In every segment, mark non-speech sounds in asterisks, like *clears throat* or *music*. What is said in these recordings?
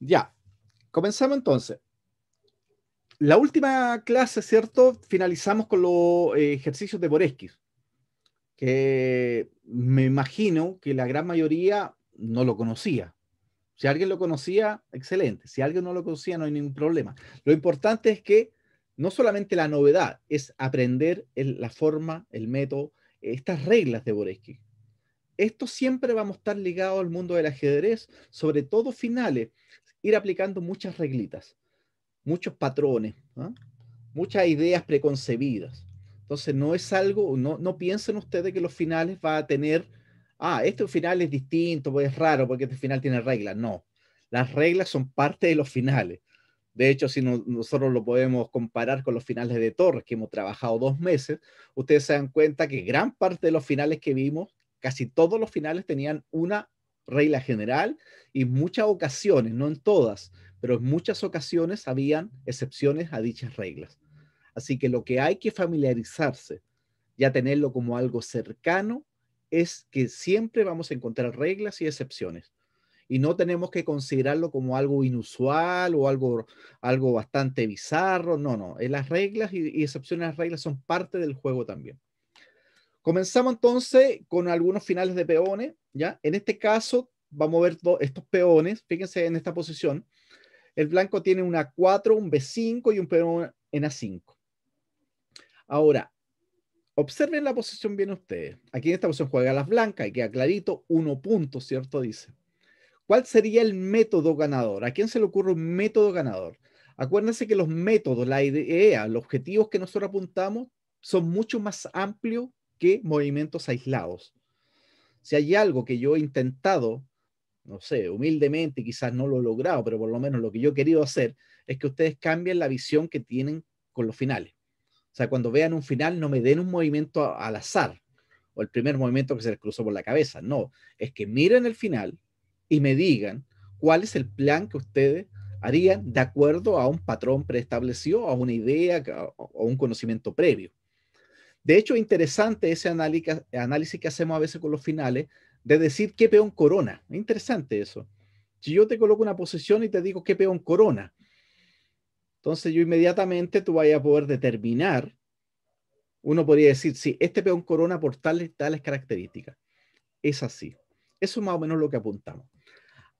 Ya, comenzamos entonces. La última clase, ¿cierto? Finalizamos con los eh, ejercicios de Boreskis, que me imagino que la gran mayoría no lo conocía. Si alguien lo conocía, excelente. Si alguien no lo conocía, no hay ningún problema. Lo importante es que no solamente la novedad, es aprender la forma, el método, estas reglas de Boreskis. Esto siempre vamos a estar ligado al mundo del ajedrez, sobre todo finales ir aplicando muchas reglitas, muchos patrones, ¿ah? muchas ideas preconcebidas. Entonces, no es algo, no, piensen ustedes que los finales va a tener, ah, este final es distinto, pues es raro porque este final tiene reglas. No, las reglas son parte de los finales. De hecho, si nosotros lo podemos comparar con los finales de Torres, que hemos trabajado dos meses, ustedes se dan cuenta que gran parte de los finales que vimos, casi todos los finales tenían una regla general y muchas ocasiones, no en todas, pero en muchas ocasiones habían excepciones a dichas reglas. Así que lo que hay que familiarizarse, ya tenerlo como algo cercano, es que siempre vamos a encontrar reglas y excepciones. Y no tenemos que considerarlo como algo inusual o algo, algo bastante bizarro. No, no. Eh, las reglas y, excepciones a las reglas son parte del juego también. Comenzamos entonces con algunos finales de peones. ¿ya? En este caso, va a mover estos peones. Fíjense en esta posición. El blanco tiene una 4, un B5 y un peón en A5. Ahora, observen la posición bien ustedes. Aquí en esta posición juega las blancas y queda clarito, uno punto, ¿cierto? Dice. ¿Cuál sería el método ganador? ¿A quién se le ocurre un método ganador? Acuérdense que los métodos, la idea, los objetivos que nosotros apuntamos son mucho más amplios que movimientos aislados. Si hay algo que yo he intentado no sé, humildemente quizás no lo he logrado, pero por lo menos lo que yo he querido hacer es que ustedes cambien la visión que tienen con los finales. O sea, cuando vean un final, no me den un movimiento al azar o el primer movimiento que se les cruzó por la cabeza. No, es que miren el final y me digan cuál es el plan que ustedes harían de acuerdo a un patrón preestablecido, a una idea o un conocimiento previo. De hecho, interesante ese análisis que hacemos a veces con los finales, de decir qué peón corona. Es interesante eso. Si yo te coloco una posición y te digo qué peón corona, entonces yo inmediatamente tú vayas a poder determinar, uno podría decir, sí, este peón corona por tales características. Es así. Eso es más o menos lo que apuntamos.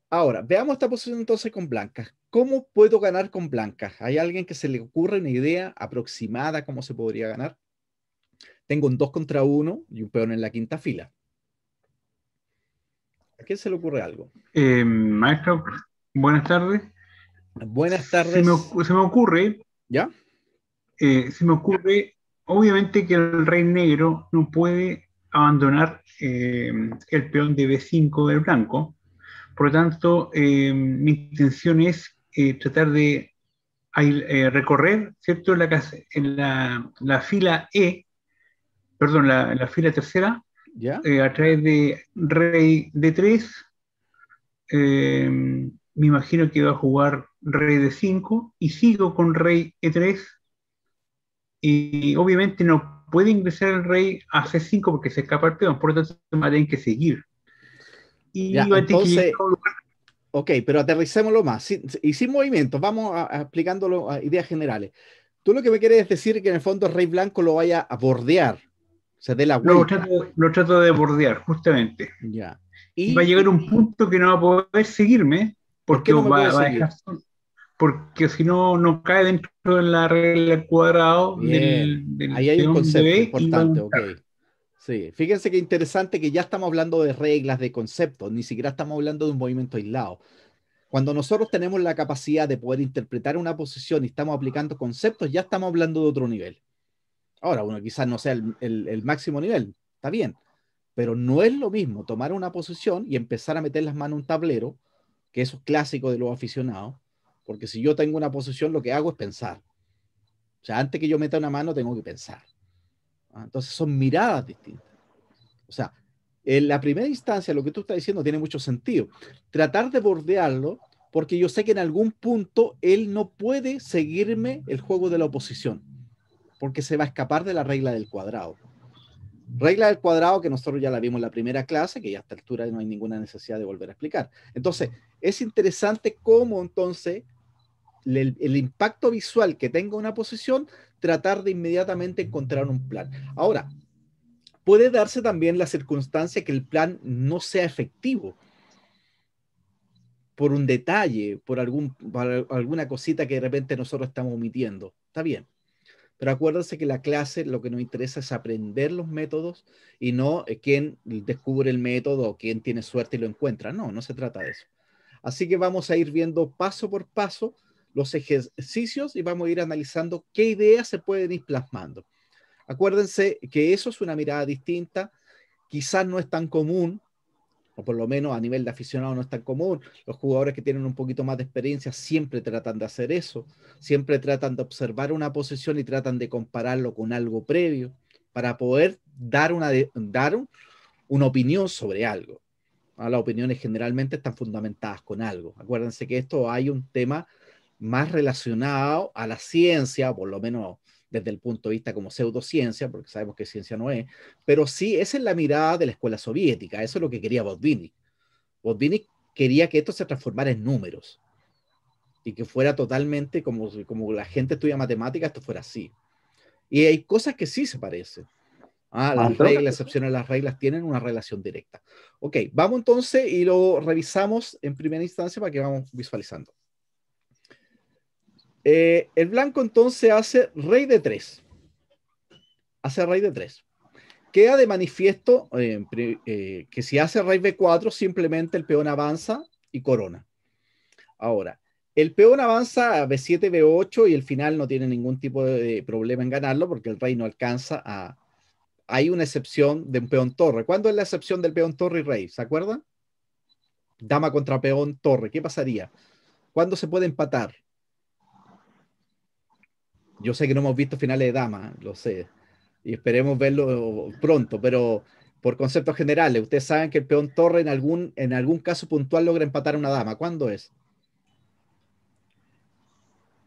Ahora, veamos esta posición entonces con blancas. ¿Cómo puedo ganar con blancas? ¿Hay alguien que se le ocurre una idea aproximada cómo se podría ganar? Tengo un 2 contra 1 y un peón en la quinta fila. ¿A quién se le ocurre algo? Eh, maestro, buenas tardes. Buenas tardes. Se me, ocurre. ¿Ya? Eh, se me ocurre, obviamente, que el rey negro no puede abandonar eh, el peón de B5 del blanco. Por lo tanto, mi intención es tratar de recorrer ¿cierto? La, la, fila E, perdón, la, la fila tercera, eh, a través de Rey de 3. Em, me imagino que iba a jugar Rey de 5 y sigo con Rey E3. Y obviamente no puede ingresar el Rey a C5 porque se escapa el peón, por lo tanto que seguir. Y entonces, ok, pero aterricémoslo más. y sin movimientos, vamos a, explicándolo a ideas generales. Tú lo que me quieres decir es que en el fondo el Rey Blanco lo vaya a bordear, se la vuelta. Lo trato, de bordear, justamente. Y va a llegar un punto que no va a poder seguirme, porque porque si no, no cae dentro de la regla cuadrado Ahí hay un concepto importante, Sí, fíjense qué interesante que ya estamos hablando de reglas, de conceptos, ni siquiera estamos hablando de un movimiento aislado. Cuando nosotros tenemos la capacidad de poder interpretar una posición y estamos aplicando conceptos, ya estamos hablando de otro nivel. Ahora, uno quizás no sea el, máximo nivel, está bien, pero no es lo mismo tomar una posición y empezar a meter las manos en un tablero, que eso es clásico de los aficionados, porque si yo tengo una posición, lo que hago es pensar. O sea, antes que yo meta una mano, tengo que pensar. Ah, entonces son miradas distintas. O sea, en la primera instancia, lo que tú estás diciendo tiene mucho sentido. Tratar de bordearlo, porque yo sé que en algún punto él no puede seguirme el juego de la oposición porque se va a escapar de la regla del cuadrado. Regla del cuadrado que nosotros ya la vimos en la primera clase, que ya a esta altura no hay ninguna necesidad de volver a explicar. Entonces, es interesante cómo entonces el, impacto visual que tenga una posición, tratar de inmediatamente encontrar un plan. Ahora, puede darse también la circunstancia que el plan no sea efectivo por un detalle, por, algún, por alguna cosita que de repente nosotros estamos omitiendo. Está bien, pero acuérdense que la clase lo que nos interesa es aprender los métodos y no eh, quién descubre el método o quién tiene suerte y lo encuentra. No, no se trata de eso. Así que vamos a ir viendo paso por paso los ejercicios y vamos a ir analizando qué ideas se pueden ir plasmando. Acuérdense que eso es una mirada distinta, quizás no es tan común, por lo menos a nivel de aficionado no es tan común. Los jugadores que tienen un poquito más de experiencia siempre tratan de hacer eso, siempre tratan de observar una posición y tratan de compararlo con algo previo para poder dar una, dar una opinión sobre algo. Ah, las opiniones generalmente están fundamentadas con algo. Acuérdense que esto hay un tema más relacionado a la ciencia, por lo menos desde el punto de vista como pseudociencia, porque sabemos que ciencia no es, pero sí esa es la mirada de la escuela soviética, eso es lo que quería Botvinnik. Botvinnik quería que esto se transformara en números y que fuera totalmente como, como la gente estudia matemáticas, esto fuera así. Y hay cosas que sí se parecen. Ah, ah las reglas, excepciones las reglas, tienen una relación directa. Ok, vamos entonces y lo revisamos en primera instancia para que vamos visualizando. Eh, el blanco entonces hace rey de tres. Hace rey de tres. Queda de manifiesto eh, eh, que si hace rey b4, simplemente el peón avanza y corona. Ahora, el peón avanza a b7, b8 y el final no tiene ningún tipo de problema en ganarlo porque el rey no alcanza a... Hay una excepción de un peón torre. ¿Cuándo es la excepción del peón torre y rey? ¿Se acuerdan? Dama contra peón torre. ¿Qué pasaría? ¿Cuándo se puede empatar? yo sé que no hemos visto finales de dama, lo sé, y esperemos verlo pronto, pero por conceptos generales, ustedes saben que el peón torre en algún, en algún caso puntual logra empatar una dama. ¿Cuándo es?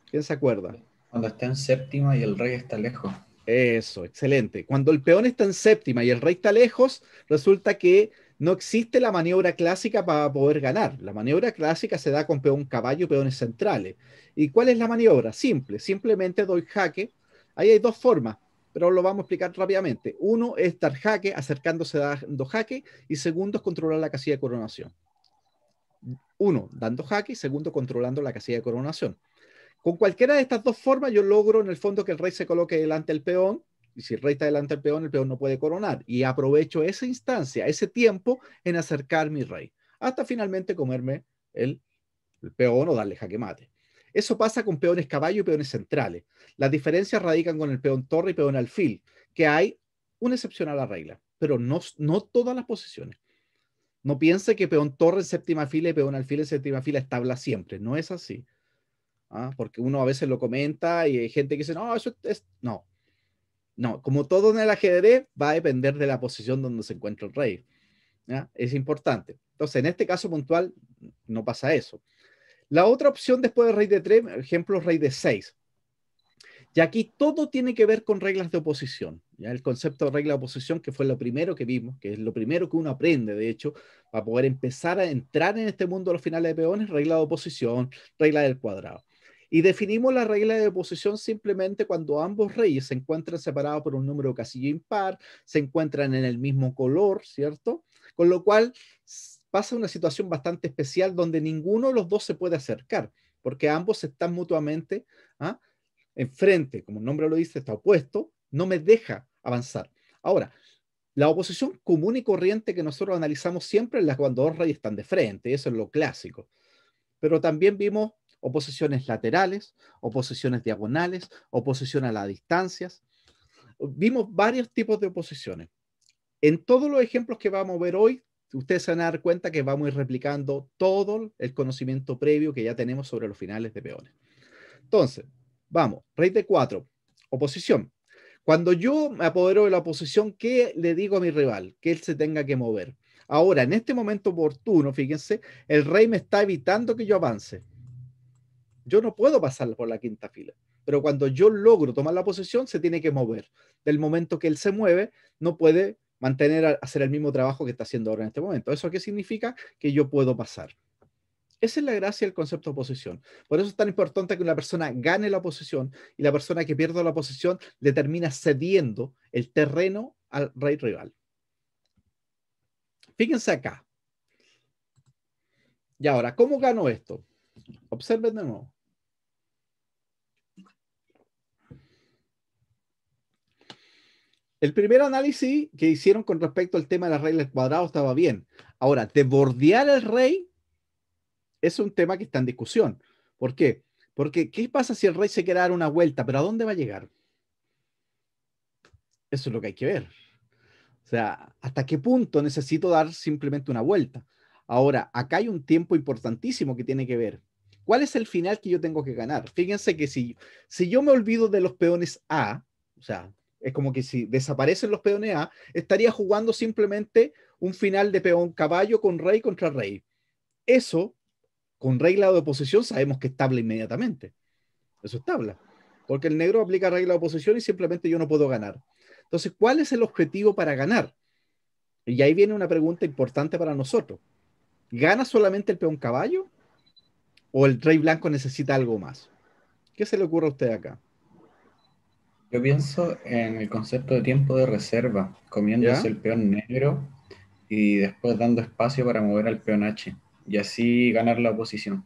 ¿Quién se acuerda? Cuando está en séptima y el rey está lejos. Eso, excelente. Cuando el peón está en séptima y el rey está lejos, resulta que no existe la maniobra clásica para poder ganar. La maniobra clásica se da con peón caballo y peones centrales. ¿Y cuál es la maniobra? Simple, simplemente doy jaque. Ahí hay dos formas, pero lo vamos a explicar rápidamente. Uno es dar jaque, acercándose dando jaque, y segundo es controlar la casilla de coronación. Uno, dando jaque, y segundo, controlando la casilla de coronación. Con cualquiera de estas dos formas yo logro en el fondo que el rey se coloque delante del peón y si el rey está delante del peón, el peón no puede coronar. Y aprovecho esa instancia, ese tiempo en acercar mi rey, hasta finalmente comerme el, peón o darle jaque mate. Eso pasa con peones caballo y peones centrales. Las diferencias radican con el peón torre y peón alfil, que hay una excepción a la regla, pero no, no todas las posiciones. No piense que peón torre en séptima fila y peón alfil en séptima fila es siempre. No es así. ¿ah? Porque uno a veces lo comenta y hay gente que dice, no, eso es. No, no, como todo en el ajedrez, va a depender de la posición donde se encuentra el rey. Es importante. Entonces, en este caso puntual, no pasa eso. La otra opción después de rey de 3, ejemplo, rey de 6. Y aquí todo tiene que ver con reglas de oposición. ¿ya? El concepto de regla de oposición, que fue lo primero que vimos, que es lo primero que uno aprende, de hecho, para poder empezar a entrar en este mundo de los finales de peones, regla de oposición, regla del cuadrado. Y definimos la regla de oposición simplemente cuando ambos reyes se encuentran separados por un número de impar, se encuentran en el mismo color, ¿cierto? Con lo cual pasa una situación bastante especial donde ninguno de los dos se puede acercar, porque ambos están mutuamente ¿ah? enfrente, como el nombre lo dice, está opuesto, no me deja avanzar. Ahora, la oposición común y corriente que nosotros analizamos siempre es la cuando dos reyes están de frente, eso es lo clásico. Pero también vimos oposiciones laterales, oposiciones diagonales, oposición a las distancias. Vimos varios tipos de oposiciones. En todos los ejemplos que vamos a ver hoy, ustedes se van a dar cuenta que vamos a ir replicando todo el conocimiento previo que ya tenemos sobre los finales de peones. Entonces, vamos, rey de cuatro, oposición. Cuando yo me apodero de la oposición, ¿qué le digo a mi rival? Que él se tenga que mover. Ahora, en este momento oportuno, fíjense, el rey me está evitando que yo avance. Yo no puedo pasar por la quinta fila, pero cuando yo logro tomar la posición, se tiene que mover. Del momento que él se mueve, no puede mantener, hacer el mismo trabajo que está haciendo ahora en este momento. ¿Eso qué significa? Que yo puedo pasar. Esa es la gracia del concepto de posición. Por eso es tan importante que una persona gane la posición y la persona que pierda la posición le termina cediendo el terreno al rey rival. Fíjense acá. Y ahora, ¿cómo gano esto? Observen de nuevo. El primer análisis que hicieron con respecto al tema de las reglas cuadrado estaba bien. Ahora, de bordear el rey es un tema que está en discusión. ¿Por qué? Porque, ¿qué pasa si el rey se quiere dar una vuelta? ¿Pero a dónde va a llegar? Eso es lo que hay que ver. O sea, ¿hasta qué punto necesito dar simplemente una vuelta? Ahora, acá hay un tiempo importantísimo que tiene que ver. ¿Cuál es el final que yo tengo que ganar? Fíjense que si, si yo me olvido de los peones A, o sea, es como que si desaparecen los peones A, estaría jugando simplemente un final de peón caballo con rey contra rey. Eso, con regla de oposición, sabemos que es tabla inmediatamente. Eso es tabla. Porque el negro aplica regla de oposición y simplemente yo no puedo ganar. Entonces, ¿cuál es el objetivo para ganar? Y ahí viene una pregunta importante para nosotros. ¿Gana solamente el peón caballo? ¿O el rey blanco necesita algo más? ¿Qué se le ocurre a usted acá? Yo pienso en el concepto de tiempo de reserva, comiéndose el peón negro y después dando espacio para mover al peón H y así ganar la oposición.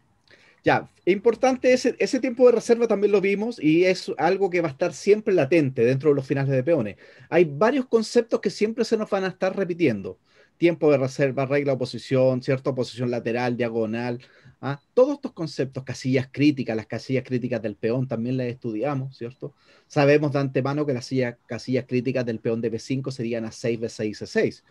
Ya, importante ese, ese tiempo de reserva también lo vimos y es algo que va a estar siempre latente dentro de los finales de peones. Hay varios conceptos que siempre se nos van a estar repitiendo. Tiempo de reserva, regla oposición, cierta oposición lateral, diagonal, ¿ah? Todos estos conceptos, casillas críticas, las casillas críticas del peón también las estudiamos, ¿cierto? Sabemos de antemano que las casillas críticas del peón de B5 serían a 6 B6 C6.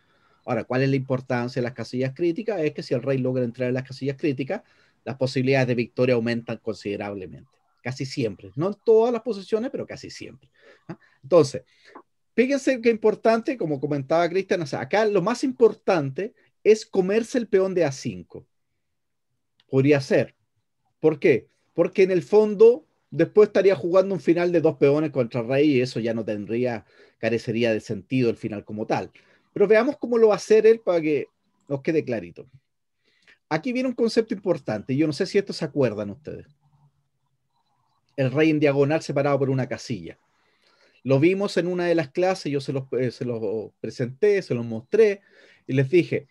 Ahora, ¿cuál es la importancia de las casillas críticas? Es que si el rey logra entrar en las casillas críticas, las posibilidades de victoria aumentan considerablemente. Casi siempre. No en todas las posiciones, pero casi siempre. ¿ah? Entonces, fíjense qué importante, como comentaba Cristian, acá lo más importante es comerse el peón de A5. Podría ser. ¿Por qué? Porque en el fondo después estaría jugando un final de dos peones contra Rey y eso ya no tendría, carecería de sentido el final como tal. Pero veamos cómo lo va a hacer él para que nos quede clarito. Aquí viene un concepto importante, y yo no sé si esto se acuerdan ustedes. El rey en diagonal separado por una casilla. Lo vimos en una de las clases, yo se lo eh, se presenté, se los mostré y les dije,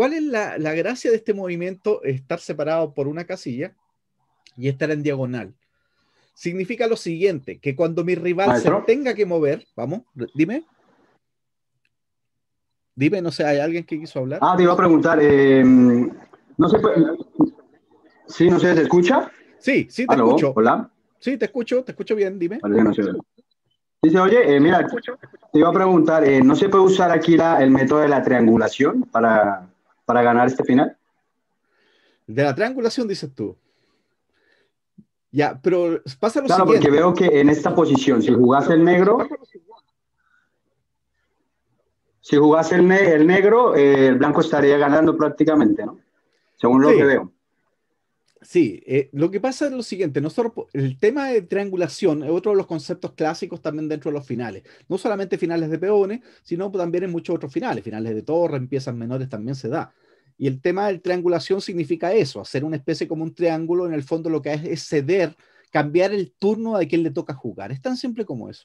¿Cuál es la, gracia de este movimiento? Estar separado por una casilla y estar en diagonal. Significa lo siguiente, que cuando mi rival se tenga que mover, vamos, dime. Dime, no sé, ¿hay alguien que quiso hablar? Ah, te iba a preguntar, eh, no sé, pues, sí, no sé, ¿se escucha? Sí, sí, te escucho. Hola. Sí, te escucho, te escucho bien, dime. Dice, oye, eh, mira, te iba a preguntar, eh, ¿no se puede usar aquí el método de la triangulación para, para ganar este final? De la triangulación, dices tú. Ya, pero pasa lo claro, porque veo que en esta posición, si jugase el negro, si jugase el, negro, eh, el blanco estaría ganando prácticamente, ¿no? Según lo que veo. Sí, eh, lo que pasa es lo siguiente, nosotros, el tema de triangulación es otro de los conceptos clásicos también dentro de los finales, no solamente finales de peones, sino también en muchos otros finales, finales de torre, empiezan menores también se da. Y el tema de triangulación significa eso, hacer una especie como un triángulo, en el fondo lo que es, es ceder, cambiar el turno de quien le toca jugar, es tan simple como eso.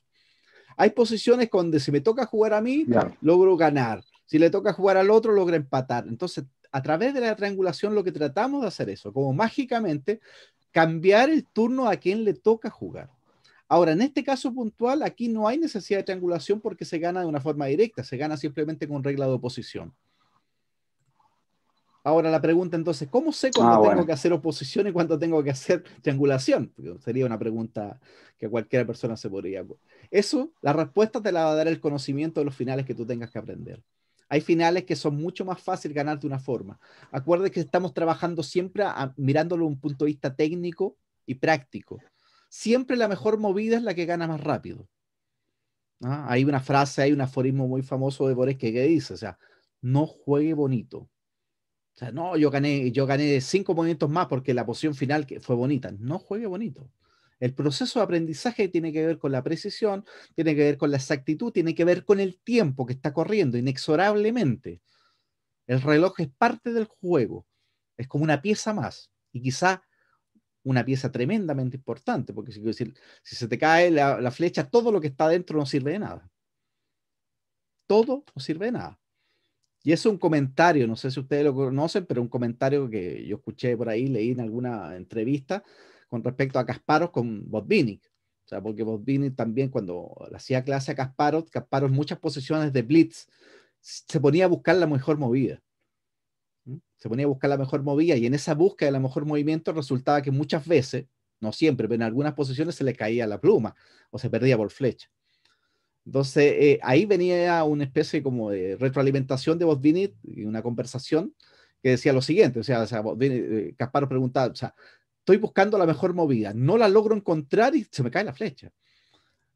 Hay posiciones donde si me toca jugar a mí, logro ganar, si le toca jugar al otro, logro empatar. Entonces, a través de la triangulación lo que tratamos de hacer eso, como mágicamente cambiar el turno a quien le toca jugar. Ahora, en este caso puntual, aquí no hay necesidad de triangulación porque se gana de una forma directa, se gana simplemente con regla de oposición. Ahora la pregunta entonces, ¿cómo sé cuándo ah, tengo que hacer oposición y cuándo tengo que hacer triangulación? sería una pregunta que cualquier persona se podría. Pues. Eso, la respuesta te la va a dar el conocimiento de los finales que tú tengas que aprender. Hay finales que son mucho más fácil ganar de una forma. Acuérdate que estamos trabajando siempre mirándolo desde un punto de vista técnico y práctico. Siempre la mejor movida es la que gana más rápido. ¿Ah? Hay una frase, hay un aforismo muy famoso de Borés que dice, o sea, no juegue bonito. O sea, no, yo gané, yo gané cinco movimientos más porque la posición final que fue bonita. No juegue bonito. El proceso de aprendizaje tiene que ver con la precisión, tiene que ver con la exactitud, tiene que ver con el tiempo que está corriendo inexorablemente. El reloj es parte del juego, es como una pieza más y quizá una pieza tremendamente importante, porque si, se te cae la, flecha, todo lo que está dentro no sirve de nada. Todo no sirve de nada. Y es un comentario, no sé si ustedes lo conocen, pero un comentario que yo escuché por ahí, leí en alguna entrevista, con respecto a Kasparov con Botvinnik. O sea, porque Botvinnik también cuando le hacía clase a Kasparov, Kasparov en muchas posiciones de blitz se ponía a buscar la mejor movida. ¿Mm? Se ponía a buscar la mejor movida y en esa búsqueda de la mejor movimiento resultaba que muchas veces, no siempre, pero en algunas posiciones se le caía la pluma o se perdía por flecha. Entonces, eh, ahí venía una especie como de retroalimentación de Botvinnik y una conversación que decía lo siguiente, o sea, o eh, Kasparov preguntaba, o sea, estoy buscando la mejor movida, no la logro encontrar y se me cae la flecha.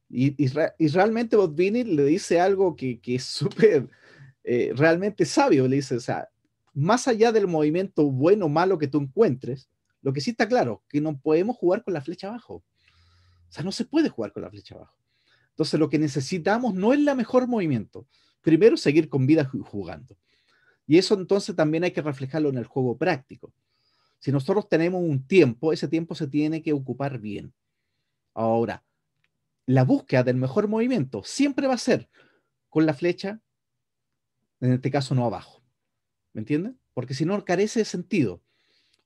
Y, realmente Bob le dice algo que, es súper, eh, realmente sabio, le dice, o sea, más allá del movimiento bueno o malo que tú encuentres, lo que sí está claro, que no podemos jugar con la flecha abajo. O sea, no se puede jugar con la flecha abajo. Entonces, lo que necesitamos no es la mejor movimiento. Primero, seguir con vida jugando. Y eso entonces también hay que reflejarlo en el juego práctico. Si nosotros tenemos un tiempo, ese tiempo se tiene que ocupar bien. Ahora, la búsqueda del mejor movimiento siempre va a ser con la flecha, en este caso no abajo. ¿Me entienden? Porque si no, carece de sentido.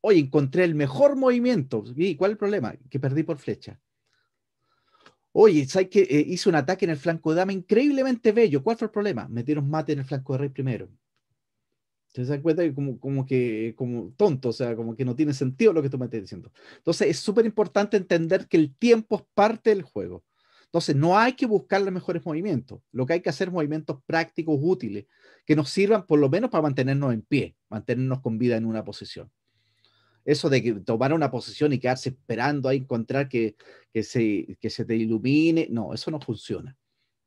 Oye, encontré el mejor movimiento. ¿Y cuál es el problema? Que perdí por flecha. Oye, ¿sabes que eh, un ataque en el flanco de dama increíblemente bello? ¿Cuál fue el problema? Metieron mate en el flanco de rey primero. Se dan cuenta que como, como que como tonto, o sea, como que no tiene sentido lo que tú me estás diciendo. Entonces es súper importante entender que el tiempo es parte del juego. Entonces no hay que buscar los mejores movimientos. Lo que hay que hacer es movimientos prácticos útiles que nos sirvan por lo menos para mantenernos en pie, mantenernos con vida en una posición. Eso de tomar una posición y quedarse esperando a encontrar que, que, se, que se te ilumine, no, eso no funciona.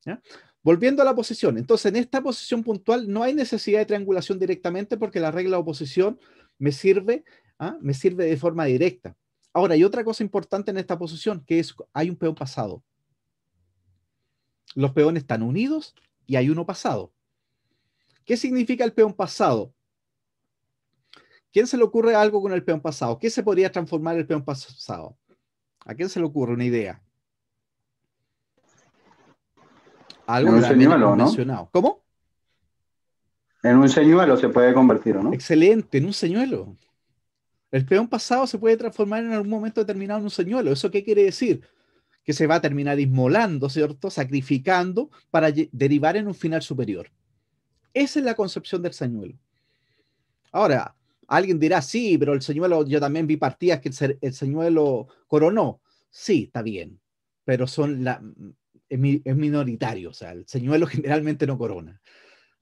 ¿ya? Volviendo a la posición, entonces en esta posición puntual no hay necesidad de triangulación directamente porque la regla de oposición me sirve, ¿ah? me sirve de forma directa. Ahora, hay otra cosa importante en esta posición, que es hay un peón pasado. Los peones están unidos y hay uno pasado. ¿Qué significa el peón pasado? ¿Quién se le ocurre algo con el peón pasado? ¿Qué se podría transformar el peón pasado? ¿A quién se le ocurre una idea? Algo en un señuelo, ¿no? ¿Cómo? En un señuelo se puede convertir, ¿no? Excelente, en un señuelo. El peón pasado se puede transformar en algún momento determinado en un señuelo. ¿Eso qué quiere decir? Que se va a terminar inmolando, ¿cierto? Sacrificando para derivar en un final superior. Esa es la concepción del señuelo. Ahora, alguien dirá, sí, pero el señuelo, yo también vi partidas que el, el señuelo coronó. Sí, está bien, pero son la, es, minoritario, o sea, el señuelo *laughs* generalmente no corona.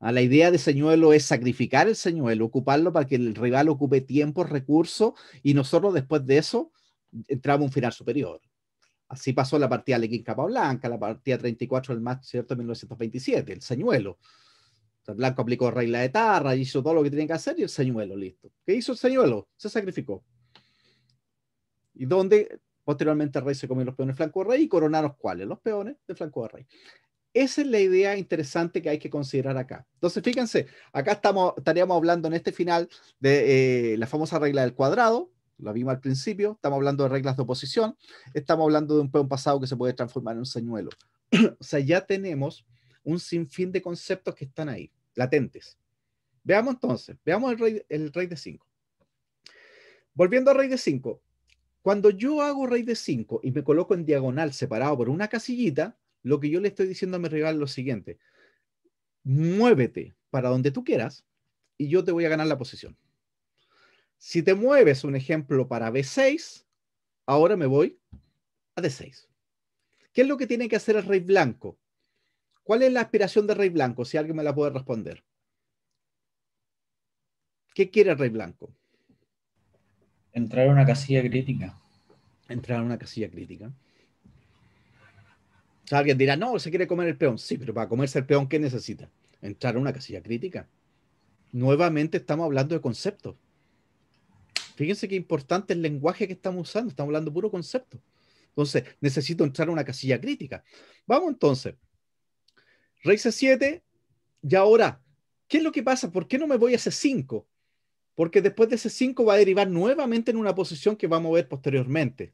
A ah, la idea de señuelo es sacrificar el señuelo, ocuparlo para que el rival ocupe tiempo, recursos, y nosotros después de eso entramos a un final superior. Así pasó la partida de Lequín Capa Blanca, la partida 34 del marzo ¿cierto? 1927, el señuelo. El Blanco aplicó regla de tarra, hizo todo lo que tenía que hacer y el señuelo, listo. ¿Qué hizo el señuelo? Se sacrificó. Y dónde...? Posteriormente el rey se comió los peones flanco de rey y coronaron cuáles? Los peones de flanco de rey. Esa es la idea interesante que hay que considerar acá. Entonces, fíjense, acá estamos, estaríamos hablando en este final de eh, la famosa regla del cuadrado, lo vimos al principio, estamos hablando de reglas de oposición, estamos hablando de un peón pasado que se puede transformar en un señuelo. *clears throat* o sea, ya tenemos un sinfín de conceptos que están ahí, latentes. Veamos entonces, veamos el rey, el rey de 5. Volviendo al rey de 5, cuando yo hago rey de 5 y me coloco en diagonal separado por una casillita, lo que yo le estoy diciendo a mi rival es lo siguiente. Muévete para donde tú quieras y yo te voy a ganar la posición. Si te mueves, un ejemplo, para B6, ahora me voy a D6. ¿Qué es lo que tiene que hacer el rey blanco? ¿Cuál es la aspiración del rey blanco? Si alguien me la puede responder. ¿Qué quiere el rey blanco? Entrar a una casilla crítica. Entrar a una casilla crítica. alguien dirá, no, se quiere comer el peón. Sí, pero para comerse el peón, ¿qué necesita? Entrar a una casilla crítica. Nuevamente estamos hablando de conceptos. Fíjense qué importante el lenguaje que estamos usando. Estamos hablando de puro concepto. Entonces, necesito entrar a una casilla crítica. Vamos entonces. Rey C7. Y ahora, ¿qué es lo que pasa? ¿Por qué no me voy a C5? porque después de ese 5 va a derivar nuevamente en una posición que va a mover posteriormente.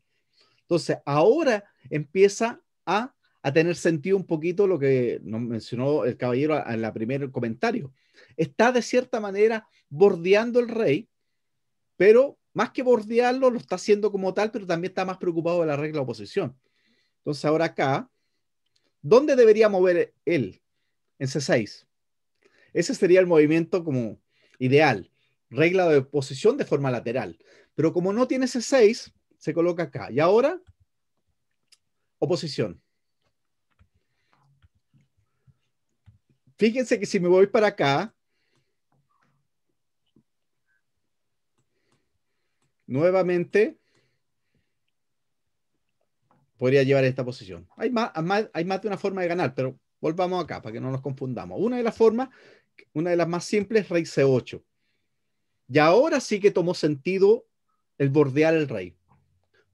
Entonces, ahora empieza a, a tener sentido un poquito lo que nos mencionó el caballero en la primer comentario. Está de cierta manera bordeando el rey, pero más que bordearlo, lo está haciendo como tal, pero también está más preocupado de la regla de oposición. Entonces, ahora acá, ¿dónde debería mover él? En C6. Ese sería el movimiento como ideal regla de posición de forma lateral. Pero como no tiene ese 6, se coloca acá. Y ahora, oposición. Fíjense que si me voy para acá, nuevamente podría llevar esta posición. Hay más, hay más de una forma de ganar, pero volvamos acá para que no nos confundamos. Una de las formas, una de las más simples, rey C8. Y ahora sí que tomó sentido el bordear el rey.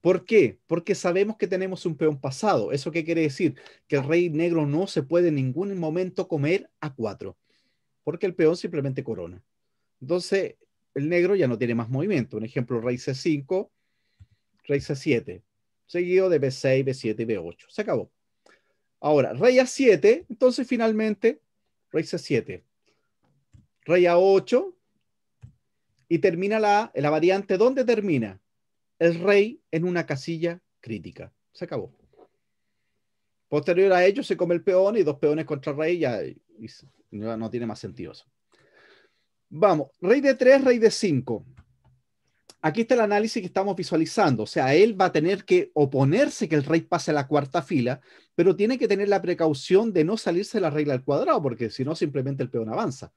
¿Por qué? Porque sabemos que tenemos un peón pasado. ¿Eso qué quiere decir? Que el rey negro no se puede en ningún momento comer a cuatro, porque el peón simplemente corona. Entonces, el negro ya no tiene más movimiento. Un ejemplo, rey C5, rey C7, seguido de B6, B7 y B8. Se acabó. Ahora, rey A7, entonces finalmente, rey C7, rey A8, y termina la la variante, ¿dónde termina? El rey en una casilla crítica. Se acabó. Posterior a ello se come el peón y dos peones contra rey, ya, no tiene más sentido eso. Vamos, rey de tres, rey de 5. Aquí está el análisis que estamos visualizando. O sea, él va a tener que oponerse que el rey pase a la cuarta fila, pero tiene que tener la precaución de no salirse la regla al cuadrado, porque si no, simplemente el peón avanza.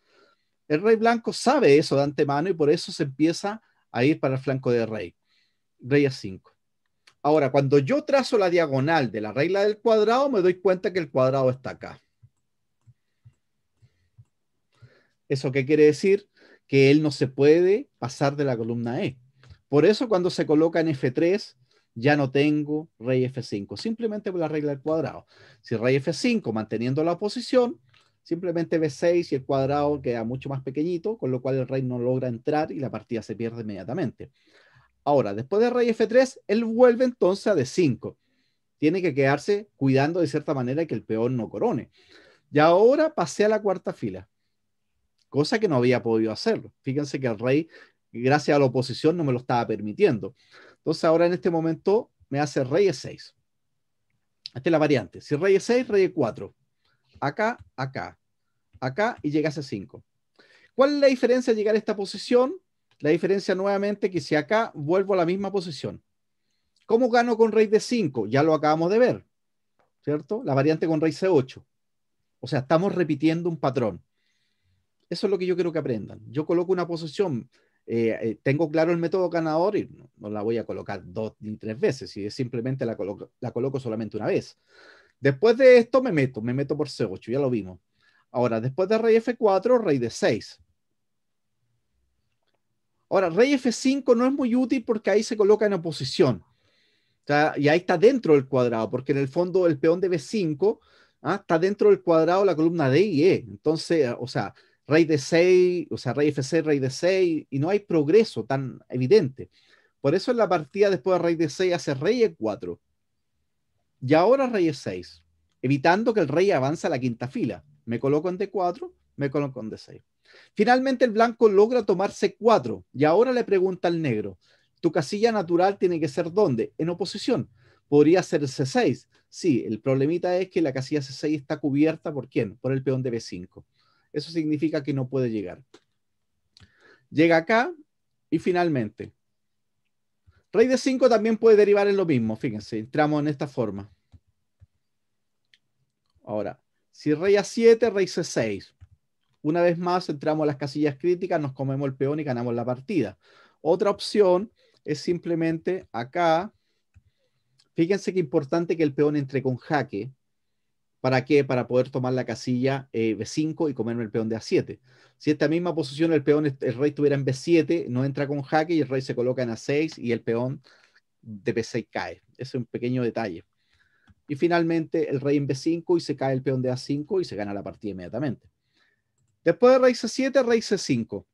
El rey blanco sabe eso de antemano y por eso se empieza a ir para el flanco de rey, rey a 5. Ahora, cuando yo trazo la diagonal de la regla del cuadrado, me doy cuenta que el cuadrado está acá. ¿Eso qué quiere decir? Que él no se puede pasar de la columna E. Por eso cuando se coloca en F3, ya no tengo rey F5, simplemente por la regla del cuadrado. Si rey F5, manteniendo la posición, Simplemente B6 y el cuadrado queda mucho más pequeñito, con lo cual el rey no logra entrar y la partida se pierde inmediatamente. Ahora, después de rey F3, él vuelve entonces a D5. Tiene que quedarse cuidando de cierta manera que el peón no corone. Y ahora pasé a la cuarta fila, cosa que no había podido hacerlo. Fíjense que el rey, gracias a la oposición, no me lo estaba permitiendo. Entonces ahora en este momento me hace rey E6. Esta es la variante. Si rey E6, rey E4. Acá, acá acá y llegas a 5. ¿Cuál es la diferencia de llegar a esta posición? La diferencia nuevamente que si acá vuelvo a la misma posición. ¿Cómo gano con rey de 5? Ya lo acabamos de ver, ¿cierto? La variante con rey C8. O sea, estamos repitiendo un patrón. Eso es lo que yo quiero que aprendan. Yo coloco una posición, eh, eh, tengo claro el método ganador y no, la voy a colocar dos ni tres veces, simplemente la la coloco solamente una vez. Después de esto me meto, me meto por C8, ya lo vimos. Ahora, después de rey F4, rey D6. Ahora, rey F5 no es muy útil porque ahí se coloca en oposición. O sea, y ahí está dentro del cuadrado, porque en el fondo el peón de B5 ¿ah? está dentro del cuadrado la columna D y E. Entonces, o sea, rey D6, o sea, rey F6, rey D6, y no hay progreso tan evidente. Por eso en la partida después de rey D6 hace rey E4. Y ahora rey E6, evitando que el rey avance a la quinta fila. Me coloco en D4, me coloco en D6. Finalmente el blanco logra tomar C4 y ahora le pregunta al negro, ¿tu casilla natural tiene que ser dónde? En oposición. Podría ser C6. Sí, el problemita es que la casilla C6 está cubierta por quién? Por el peón de B5. Eso significa que no puede llegar. Llega acá y finalmente. Rey de 5 también puede derivar en lo mismo, fíjense, entramos en esta forma. Ahora, si rey a 7, rey c6. Una vez más entramos a las casillas críticas, nos comemos el peón y ganamos la partida. Otra opción es simplemente acá. Fíjense qué importante que el peón entre con jaque. ¿Para qué? Para poder tomar la casilla eh, B5 y comerme el peón de A7. Si esta misma posición el peón, el rey estuviera en B7, no entra con jaque y el rey se coloca en A6 y el peón de B6 cae. es un pequeño detalle. Y finalmente el rey en B5 y se cae el peón de A5 y se gana la partida inmediatamente. Después de rey C7, rey C5.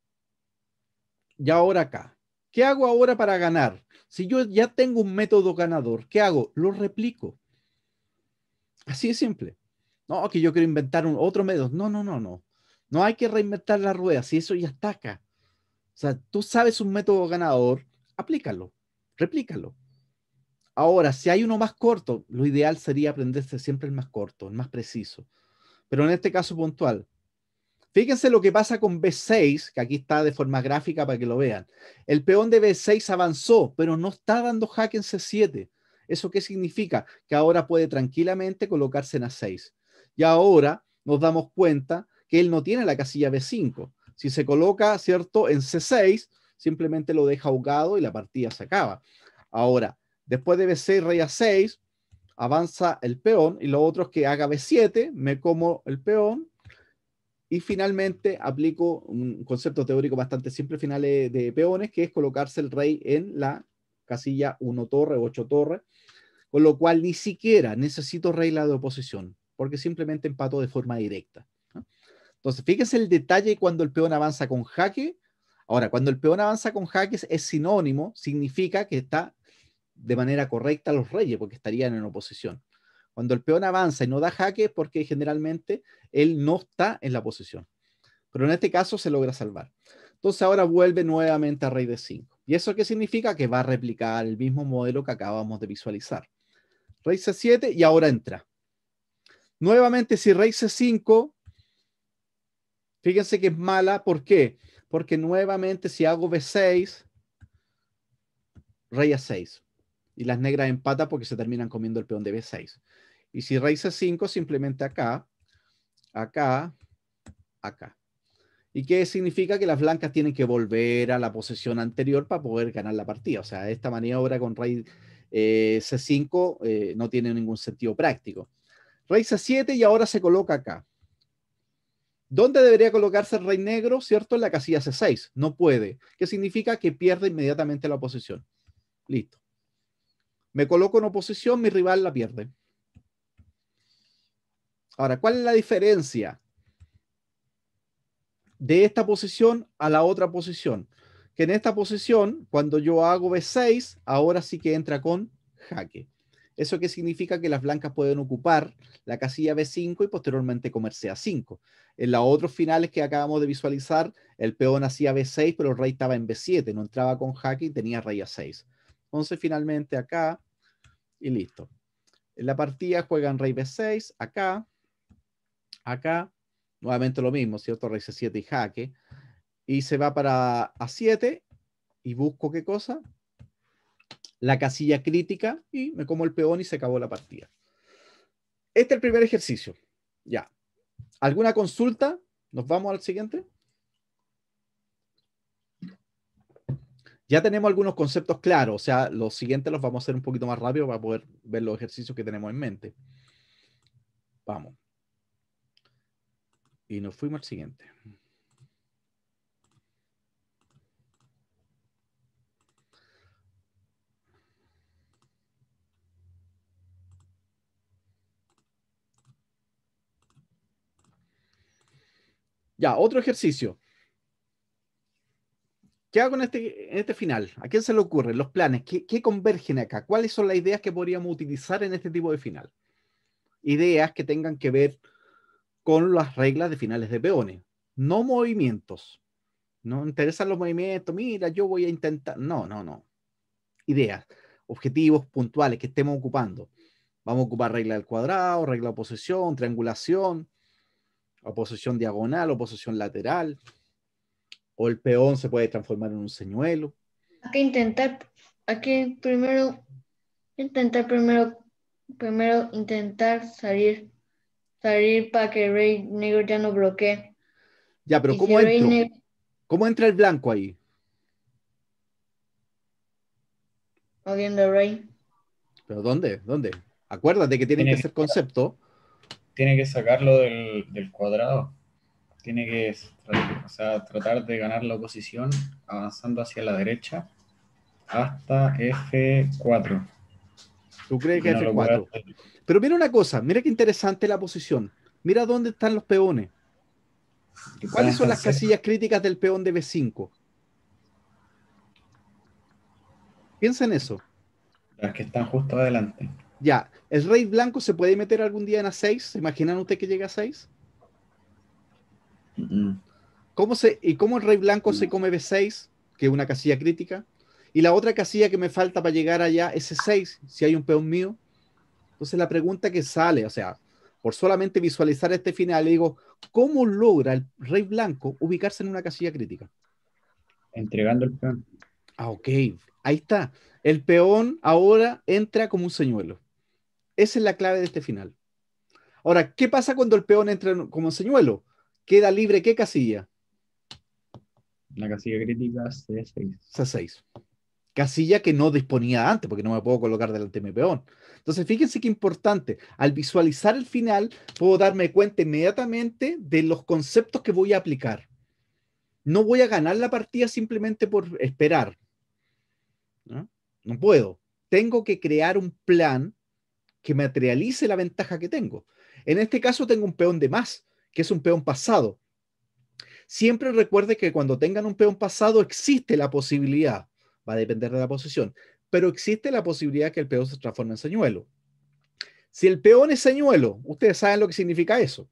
Y ahora acá. ¿Qué hago ahora para ganar? Si yo ya tengo un método ganador, ¿qué hago? Lo replico. Así de simple. No, que yo quiero inventar otro método. No, no, no, no. No hay que reinventar la rueda, si eso ya está acá. O sea, tú sabes un método ganador, aplícalo, replícalo. Ahora, si hay uno más corto, lo ideal sería aprenderse siempre el más corto, el más preciso. Pero en este caso puntual, fíjense lo que pasa con B6, que aquí está de forma gráfica para que lo vean. El peón de B6 avanzó, pero no está dando jaque en C7. ¿Eso qué significa? Que ahora puede tranquilamente colocarse en A6. Y ahora nos damos cuenta que él no tiene la casilla B5. Si se coloca, ¿cierto?, en C6, simplemente lo deja ahogado y la partida se acaba. Ahora, Después de B6, rey a 6, avanza el peón y lo otro es que haga B7, me como el peón y finalmente aplico un concepto teórico bastante simple final de peones, que es colocarse el rey en la casilla 1 torre, 8 torre, con lo cual ni siquiera necesito regla de oposición, porque simplemente empato de forma directa. Entonces, fíjense el detalle cuando el peón avanza con jaque. Ahora, cuando el peón avanza con jaques es sinónimo, significa que está de manera correcta a los reyes, porque estarían en oposición. Cuando el peón avanza y no da jaque, es porque generalmente él no está en la posición. Pero en este caso se logra salvar. Entonces ahora vuelve nuevamente a rey de 5. ¿Y eso qué significa? Que va a replicar el mismo modelo que acabamos de visualizar. Rey C7 y ahora entra. Nuevamente, si rey C5, fíjense que es mala. ¿Por qué? Porque nuevamente si hago B6, rey A6 y las negras empatan porque se terminan comiendo el peón de B6. Y si rey c 5, simplemente acá, acá, acá. ¿Y qué significa? Que las blancas tienen que volver a la posición anterior para poder ganar la partida. O sea, esta maniobra con rey eh, C5 eh, no tiene ningún sentido práctico. Rey c 7 y ahora se coloca acá. ¿Dónde debería colocarse el rey negro? ¿Cierto? En la casilla C6. No puede. ¿Qué significa? Que pierde inmediatamente la posición. Listo. Me coloco en oposición, mi rival la pierde. Ahora, ¿cuál es la diferencia de esta posición a la otra posición? Que en esta posición, cuando yo hago B6, ahora sí que entra con jaque. ¿Eso qué significa? Que las blancas pueden ocupar la casilla B5 y posteriormente comerse A5. En los otros finales que acabamos de visualizar, el peón hacía B6, pero el rey estaba en B7, no entraba con jaque y tenía rey A6. Entonces, finalmente acá y listo. En la partida juegan rey b6, acá, acá, nuevamente lo mismo, ¿cierto? Rey c7 y jaque. Y se va para a7 y busco qué cosa. La casilla crítica y me como el peón y se acabó la partida. Este es el primer ejercicio. Ya. ¿Alguna consulta? ¿Nos vamos al siguiente? Ya tenemos algunos conceptos claros, o sea, los siguientes los vamos a hacer un poquito más rápido para poder ver los ejercicios que tenemos en mente. Vamos. Y nos fuimos al siguiente. Ya, otro ejercicio. ¿Qué hago este, en este, final? ¿A quién se le ocurren ¿Los planes? ¿Qué, ¿Qué, convergen acá? ¿Cuáles son las ideas que podríamos utilizar en este tipo de final? Ideas que tengan que ver con las reglas de finales de peones, no movimientos. No interesan los movimientos, mira, yo voy a intentar. No, no, no. Ideas, objetivos puntuales que estemos ocupando. Vamos a ocupar regla del cuadrado, regla de oposición, triangulación, oposición diagonal, oposición lateral, o el peón se puede transformar en un señuelo. Hay que intentar, hay que primero, intentar primero, primero intentar salir, salir para que el rey negro ya no bloquee. Ya, pero ¿cómo entra? el blanco ahí? Odiando rey. ¿Pero dónde? ¿Dónde? Acuérdate que tiene que ser concepto. Tiene que sacarlo del cuadrado tiene que tratar de ganar la oposición avanzando hacia la derecha hasta F4. ¿Tú crees que es F4? Pero mira una cosa, mira qué interesante la posición. Mira dónde están los peones. ¿Cuáles son las *laughs* casillas críticas del peón de B5? Piensa en eso. Las que están justo adelante. Ya, el rey blanco se puede meter algún día en A6. ¿Se imaginan usted que llega a 6? Mm. ¿Cómo se, ¿Y cómo el Rey Blanco se mm. come B6, que es una casilla crítica? Y la otra casilla que me falta para llegar allá es C6, si hay un peón mío. Entonces la pregunta que sale, o sea, por solamente visualizar este final, le digo, ¿cómo logra el rey blanco ubicarse en una casilla crítica? Entregando el peón. Ah, ok. Ahí está. El peón ahora entra como un señuelo. Esa es la clave de este final. Ahora, ¿qué pasa cuando el peón entra como un señuelo? Queda libre qué casilla? La casilla crítica C6. C6. Casilla que no disponía antes, porque no me puedo colocar delante de mi peón. Entonces, fíjense qué importante. Al visualizar el final, puedo darme cuenta inmediatamente de los conceptos que voy a aplicar. No voy a ganar la partida simplemente por esperar. No, no puedo. Tengo que crear un plan que materialice la ventaja que tengo. En este caso tengo un peón de más, que es un peón pasado. Siempre recuerde que cuando tengan un peón pasado existe la posibilidad, va a depender de la posición, pero existe la posibilidad que el peón se transforme en señuelo. Si el peón es señuelo, ustedes saben lo que significa eso,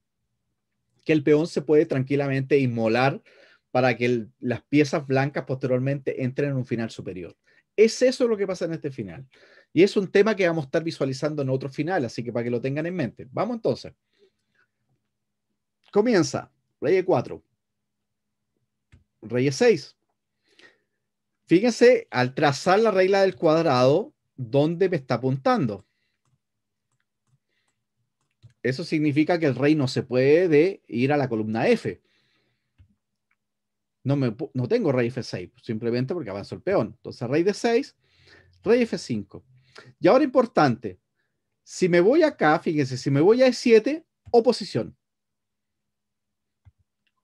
que el peón se puede tranquilamente inmolar para que las piezas blancas posteriormente entren en un final superior. Es eso lo que pasa en este final. Y es un tema que vamos a estar visualizando en otro final, así que para que lo tengan en mente. Vamos entonces comienza rey E4, rey E6. Fíjense, al trazar la regla del cuadrado, ¿dónde me está apuntando? Eso significa que el rey no se puede ir a la columna F. No, no tengo rey F6, simplemente porque avanzó el peón. Entonces, rey de 6 rey F5. Y ahora importante, si me voy acá, fíjense, si me voy a E7, oposición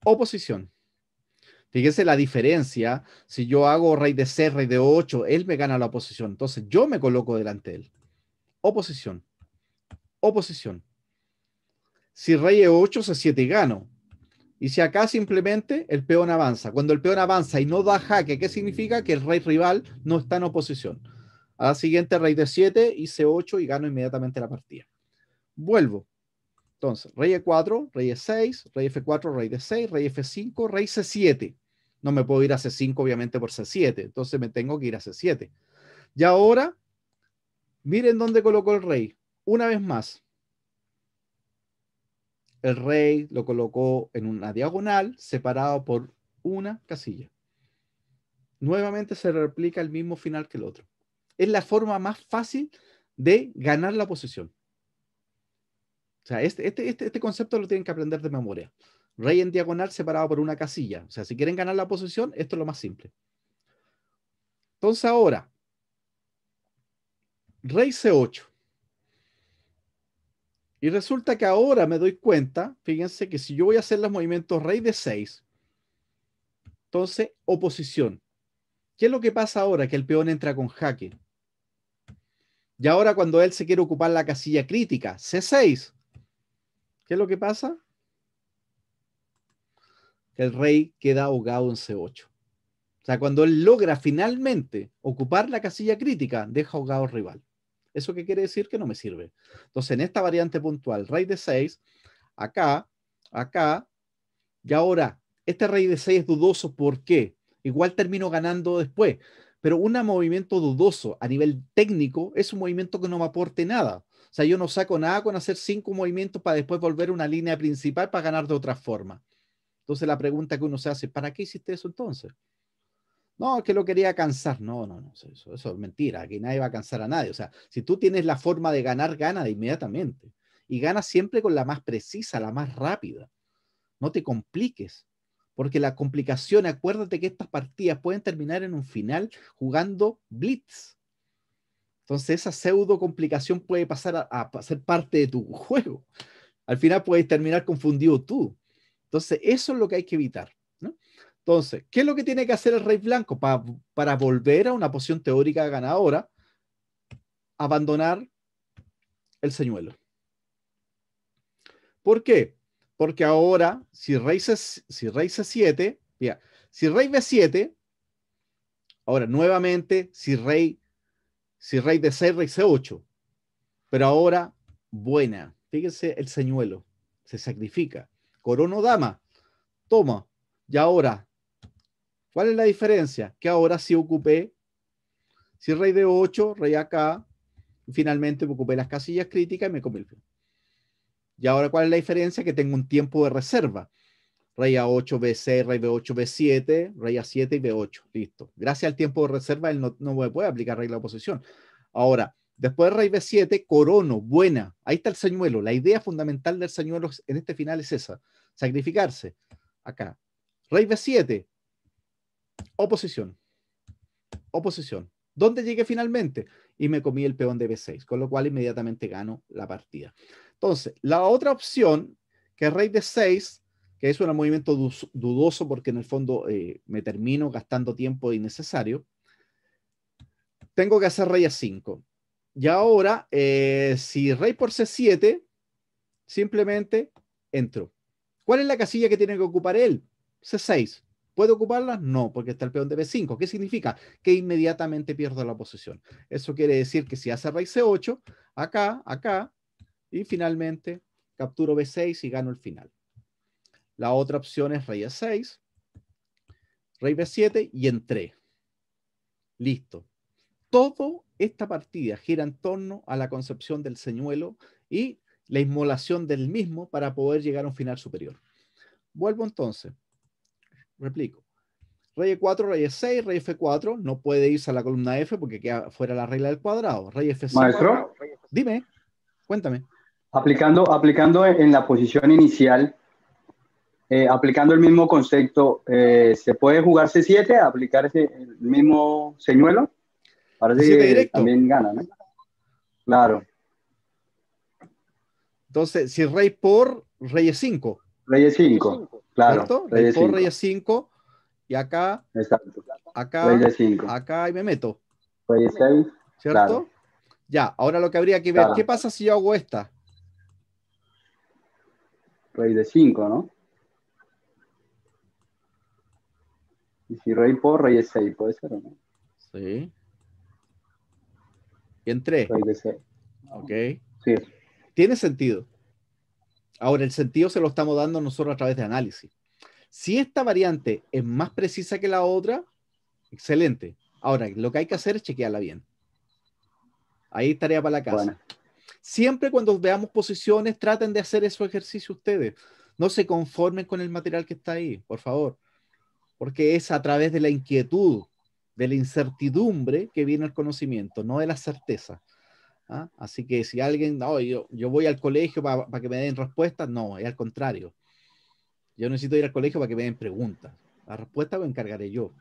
oposición. Fíjese la diferencia, si yo hago rey de C, rey de 8, él me gana la oposición, entonces yo me coloco delante de él. Oposición, oposición. Si rey de 8 c 7 y gano. Y si acá simplemente el peón avanza. Cuando el peón avanza y no da jaque, ¿qué significa? Que el rey rival no está en oposición. A la siguiente rey de 7 y C8 y gano inmediatamente la partida. Vuelvo. Entonces, rey e4, rey e6, rey f4, rey d6, rey f5, rey c7. No me puedo ir a c5 obviamente por c7, entonces me tengo que ir a c7. Y ahora, miren dónde colocó el rey. Una vez más, el rey lo colocó en una diagonal separado por una casilla. Nuevamente se replica el mismo final que el otro. Es la forma más fácil de ganar la posición. O sea, este este, este, este, concepto lo tienen que aprender de memoria. Rey en diagonal separado por una casilla. O sea, si quieren ganar la posición, esto es lo más simple. Entonces ahora, Rey C8. Y resulta que ahora me doy cuenta, fíjense que si yo voy a hacer los movimientos Rey de 6, entonces oposición. ¿Qué es lo que pasa ahora? Que el peón entra con jaque. Y ahora cuando él se quiere ocupar la casilla crítica, C6, ¿Qué es lo que pasa? el rey queda ahogado en C8. O sea, cuando él logra finalmente ocupar la casilla crítica, deja ahogado al rival. ¿Eso qué quiere decir? Que no me sirve. Entonces, en esta variante puntual, rey de 6, acá, acá, y ahora, este rey de 6 es dudoso. porque Igual termino ganando después. Pero un movimiento dudoso a nivel técnico es un movimiento que no me aporte nada. O sea, yo no saco nada con hacer cinco movimientos para después volver a una línea principal para ganar de otra forma. Entonces la pregunta que uno se hace, ¿para qué hiciste eso entonces? No, que lo quería cansar. No, no, no, eso, eso es mentira. Aquí nadie va a cansar a nadie. O sea, si tú tienes la forma de ganar, gana de inmediatamente. Y gana siempre con la más precisa, la más rápida. No te compliques porque la complicación, acuérdate que estas partidas pueden terminar en un final jugando blitz. Entonces esa pseudo complicación puede pasar a, ser parte de tu *laughs* juego. Al final puedes terminar confundido tú. Entonces eso es lo que hay que evitar. Entonces, ¿qué es lo que tiene que hacer el rey blanco para, para volver a una posición teórica ganadora? Abandonar el señuelo. ¿Por qué? porque ahora si rey, si rey C7, si rey B7, ahora nuevamente si rey, si rey de 6 rey C8, pero ahora buena, fíjense el señuelo, se sacrifica, corono dama, toma, y ahora, ¿cuál es la diferencia? Que ahora si ocupé, si rey de 8 rey acá, finalmente ocupé las casillas críticas y me comí el y ahora, ¿cuál es la diferencia? Que tengo un tiempo de reserva. Rey A8, B6, Rey B8, B7, Rey A7 y B8. Listo. Gracias al tiempo de reserva, él no, puede aplicar regla de oposición. Ahora, después de Rey B7, corono, buena. Ahí está el señuelo. La idea fundamental del señuelo en este final es esa: sacrificarse. Acá. Rey B7, oposición. Oposición. ¿Dónde llegué finalmente? Y me comí el peón de B6, con lo cual inmediatamente gano la partida. Entonces, la otra opción, que rey de 6, que es un movimiento dudoso porque en el fondo eh, me termino gastando tiempo innecesario, tengo que hacer rey a 5. Y ahora, eh, si rey por C7, simplemente entro. ¿Cuál es la casilla que tiene que ocupar él? C6. ¿Puede ocuparla? No, porque está el peón de B5. ¿Qué significa? Que inmediatamente pierdo la posición. Eso quiere decir que si hace rey C8, acá, acá, y finalmente, capturo B6 y gano el final. La otra opción es rey A6, e rey B7 y entré. Listo. Todo esta partida gira en torno a la concepción del señuelo y la inmolación del mismo para poder llegar a un final superior. Vuelvo entonces. Replico. Rey E4, rey E6, rey F4. No puede irse a la columna F porque queda fuera la regla del cuadrado. Rey f 4 Dime, cuéntame. Aplicando, aplicando en la posición inicial, eh, aplicando el mismo concepto, eh, ¿se puede jugar C7, aplicar el mismo señuelo? Parece también gana, Claro. Entonces, si rey por, Reyes 5. Reyes 5, claro. Rey, por, Reyes 5. Y acá, Exacto. acá, rey acá y me meto. Rey 6, ¿cierto? Ya, ahora lo que habría que ver, ¿qué pasa si yo hago esta? rey de 5, ¿no? Y si rey, por rey es 6, puede ser, o ¿no? Sí. Y en Rey de 6. Ok. Sí. Tiene sentido. Ahora, el sentido se lo estamos dando nosotros a través de análisis. Si esta variante es más precisa que la otra, excelente. Ahora, lo que hay que hacer es chequearla bien. Ahí estaría para la casa. Bueno. Siempre cuando veamos posiciones, traten de hacer ese ejercicio ustedes. No se conformen con el material que está ahí, por favor, porque es a través de la inquietud, de la incertidumbre que viene el conocimiento, no de la certeza. ¿ah? Así que si alguien, no, yo, yo voy al colegio para que me den respuestas, no, es al contrario. Yo necesito ir al colegio para que me den preguntas. La respuesta me encargaré yo.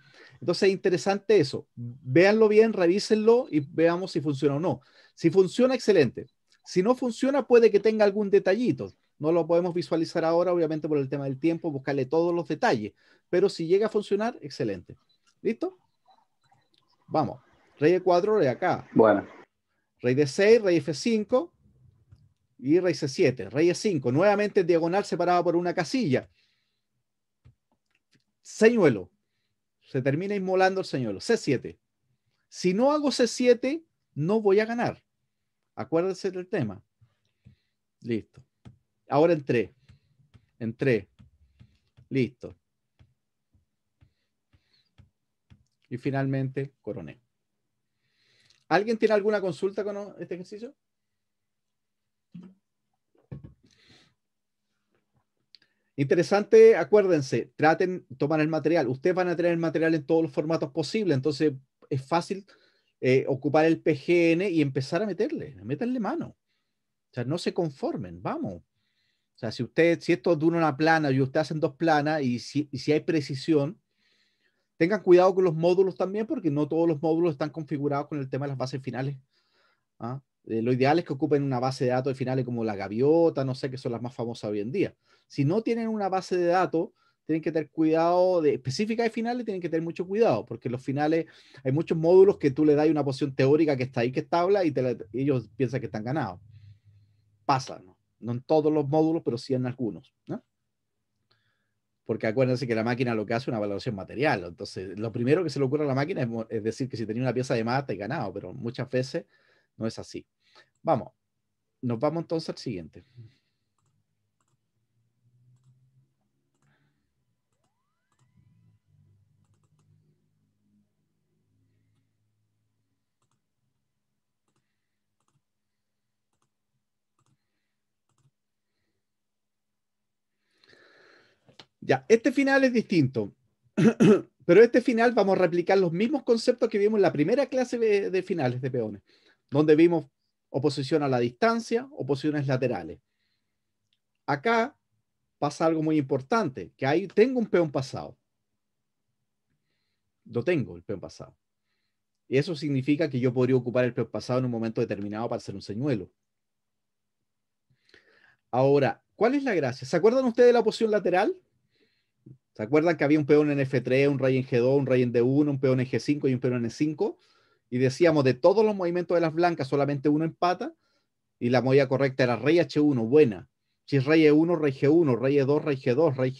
Entonces es interesante eso. Véanlo bien, revísenlo y veamos si funciona o no. Si funciona, excelente. Si no funciona, puede que tenga algún detallito. No lo podemos visualizar ahora, obviamente por el tema del tiempo, buscarle todos los detalles. Pero si llega a funcionar, excelente. ¿Listo? Vamos. Rey de 4, rey acá. Bueno. Rey de 6, rey F5 y rey C7. Rey E5, nuevamente diagonal separada por una casilla. Señuelo. Se termina inmolando el señuelo. C7. Si no hago C7, no voy a ganar. Acuérdense del tema. Listo. Ahora entré. Entré. Listo. Y finalmente, coroné. ¿Alguien tiene alguna consulta con este ejercicio? Interesante, acuérdense, traten, tomar el material. Ustedes van a tener el material en todos los formatos posibles, entonces es fácil eh, ocupar el PGN y empezar a meterle, a meterle mano. O sea, no se conformen, vamos. O sea, si usted, si esto dura una plana y ustedes hacen dos planas y si, y si hay precisión, tengan cuidado con los módulos también, porque no todos los módulos están configurados con el tema de las bases finales. ¿ah? Eh, lo ideal es que ocupen una base de datos de finales como la gaviota, no sé, que son las más famosas hoy en día. Si no tienen una base de datos, tienen que tener cuidado de específica de finales, tienen que tener mucho cuidado, porque en los finales hay muchos módulos que tú le das una poción teórica que está ahí, que está habla y ellos piensan que están ganados. Pasa, ¿no? en todos los módulos, pero sí en algunos, ¿no? Porque acuérdense que la máquina lo que hace es una valoración material. Entonces, lo primero que se le ocurre a la máquina es, decir que si tenía una pieza de más, te ganado, pero muchas veces no es así. Vamos, nos vamos entonces al siguiente. este final es distinto, *clears throat* pero este final vamos a replicar los mismos conceptos que vimos en la primera clase de, finales de peones, donde vimos oposición a la distancia, oposiciones laterales. Acá pasa algo muy importante, que ahí tengo un peón pasado. Lo tengo, el peón pasado. Y eso significa que yo podría ocupar el peón pasado en un momento determinado para hacer un señuelo. Ahora, ¿cuál es la gracia? ¿Se acuerdan ustedes de la oposición lateral? ¿Se acuerdan que había un peón en F3, un rey en G2, un rey en D1, un peón en G5 y un peón en E5? Y decíamos, de todos los movimientos de las blancas, solamente uno empata. Y la movida correcta era rey H1, e e e buena. Si rey E1, rey G1, rey E2, rey G2, rey,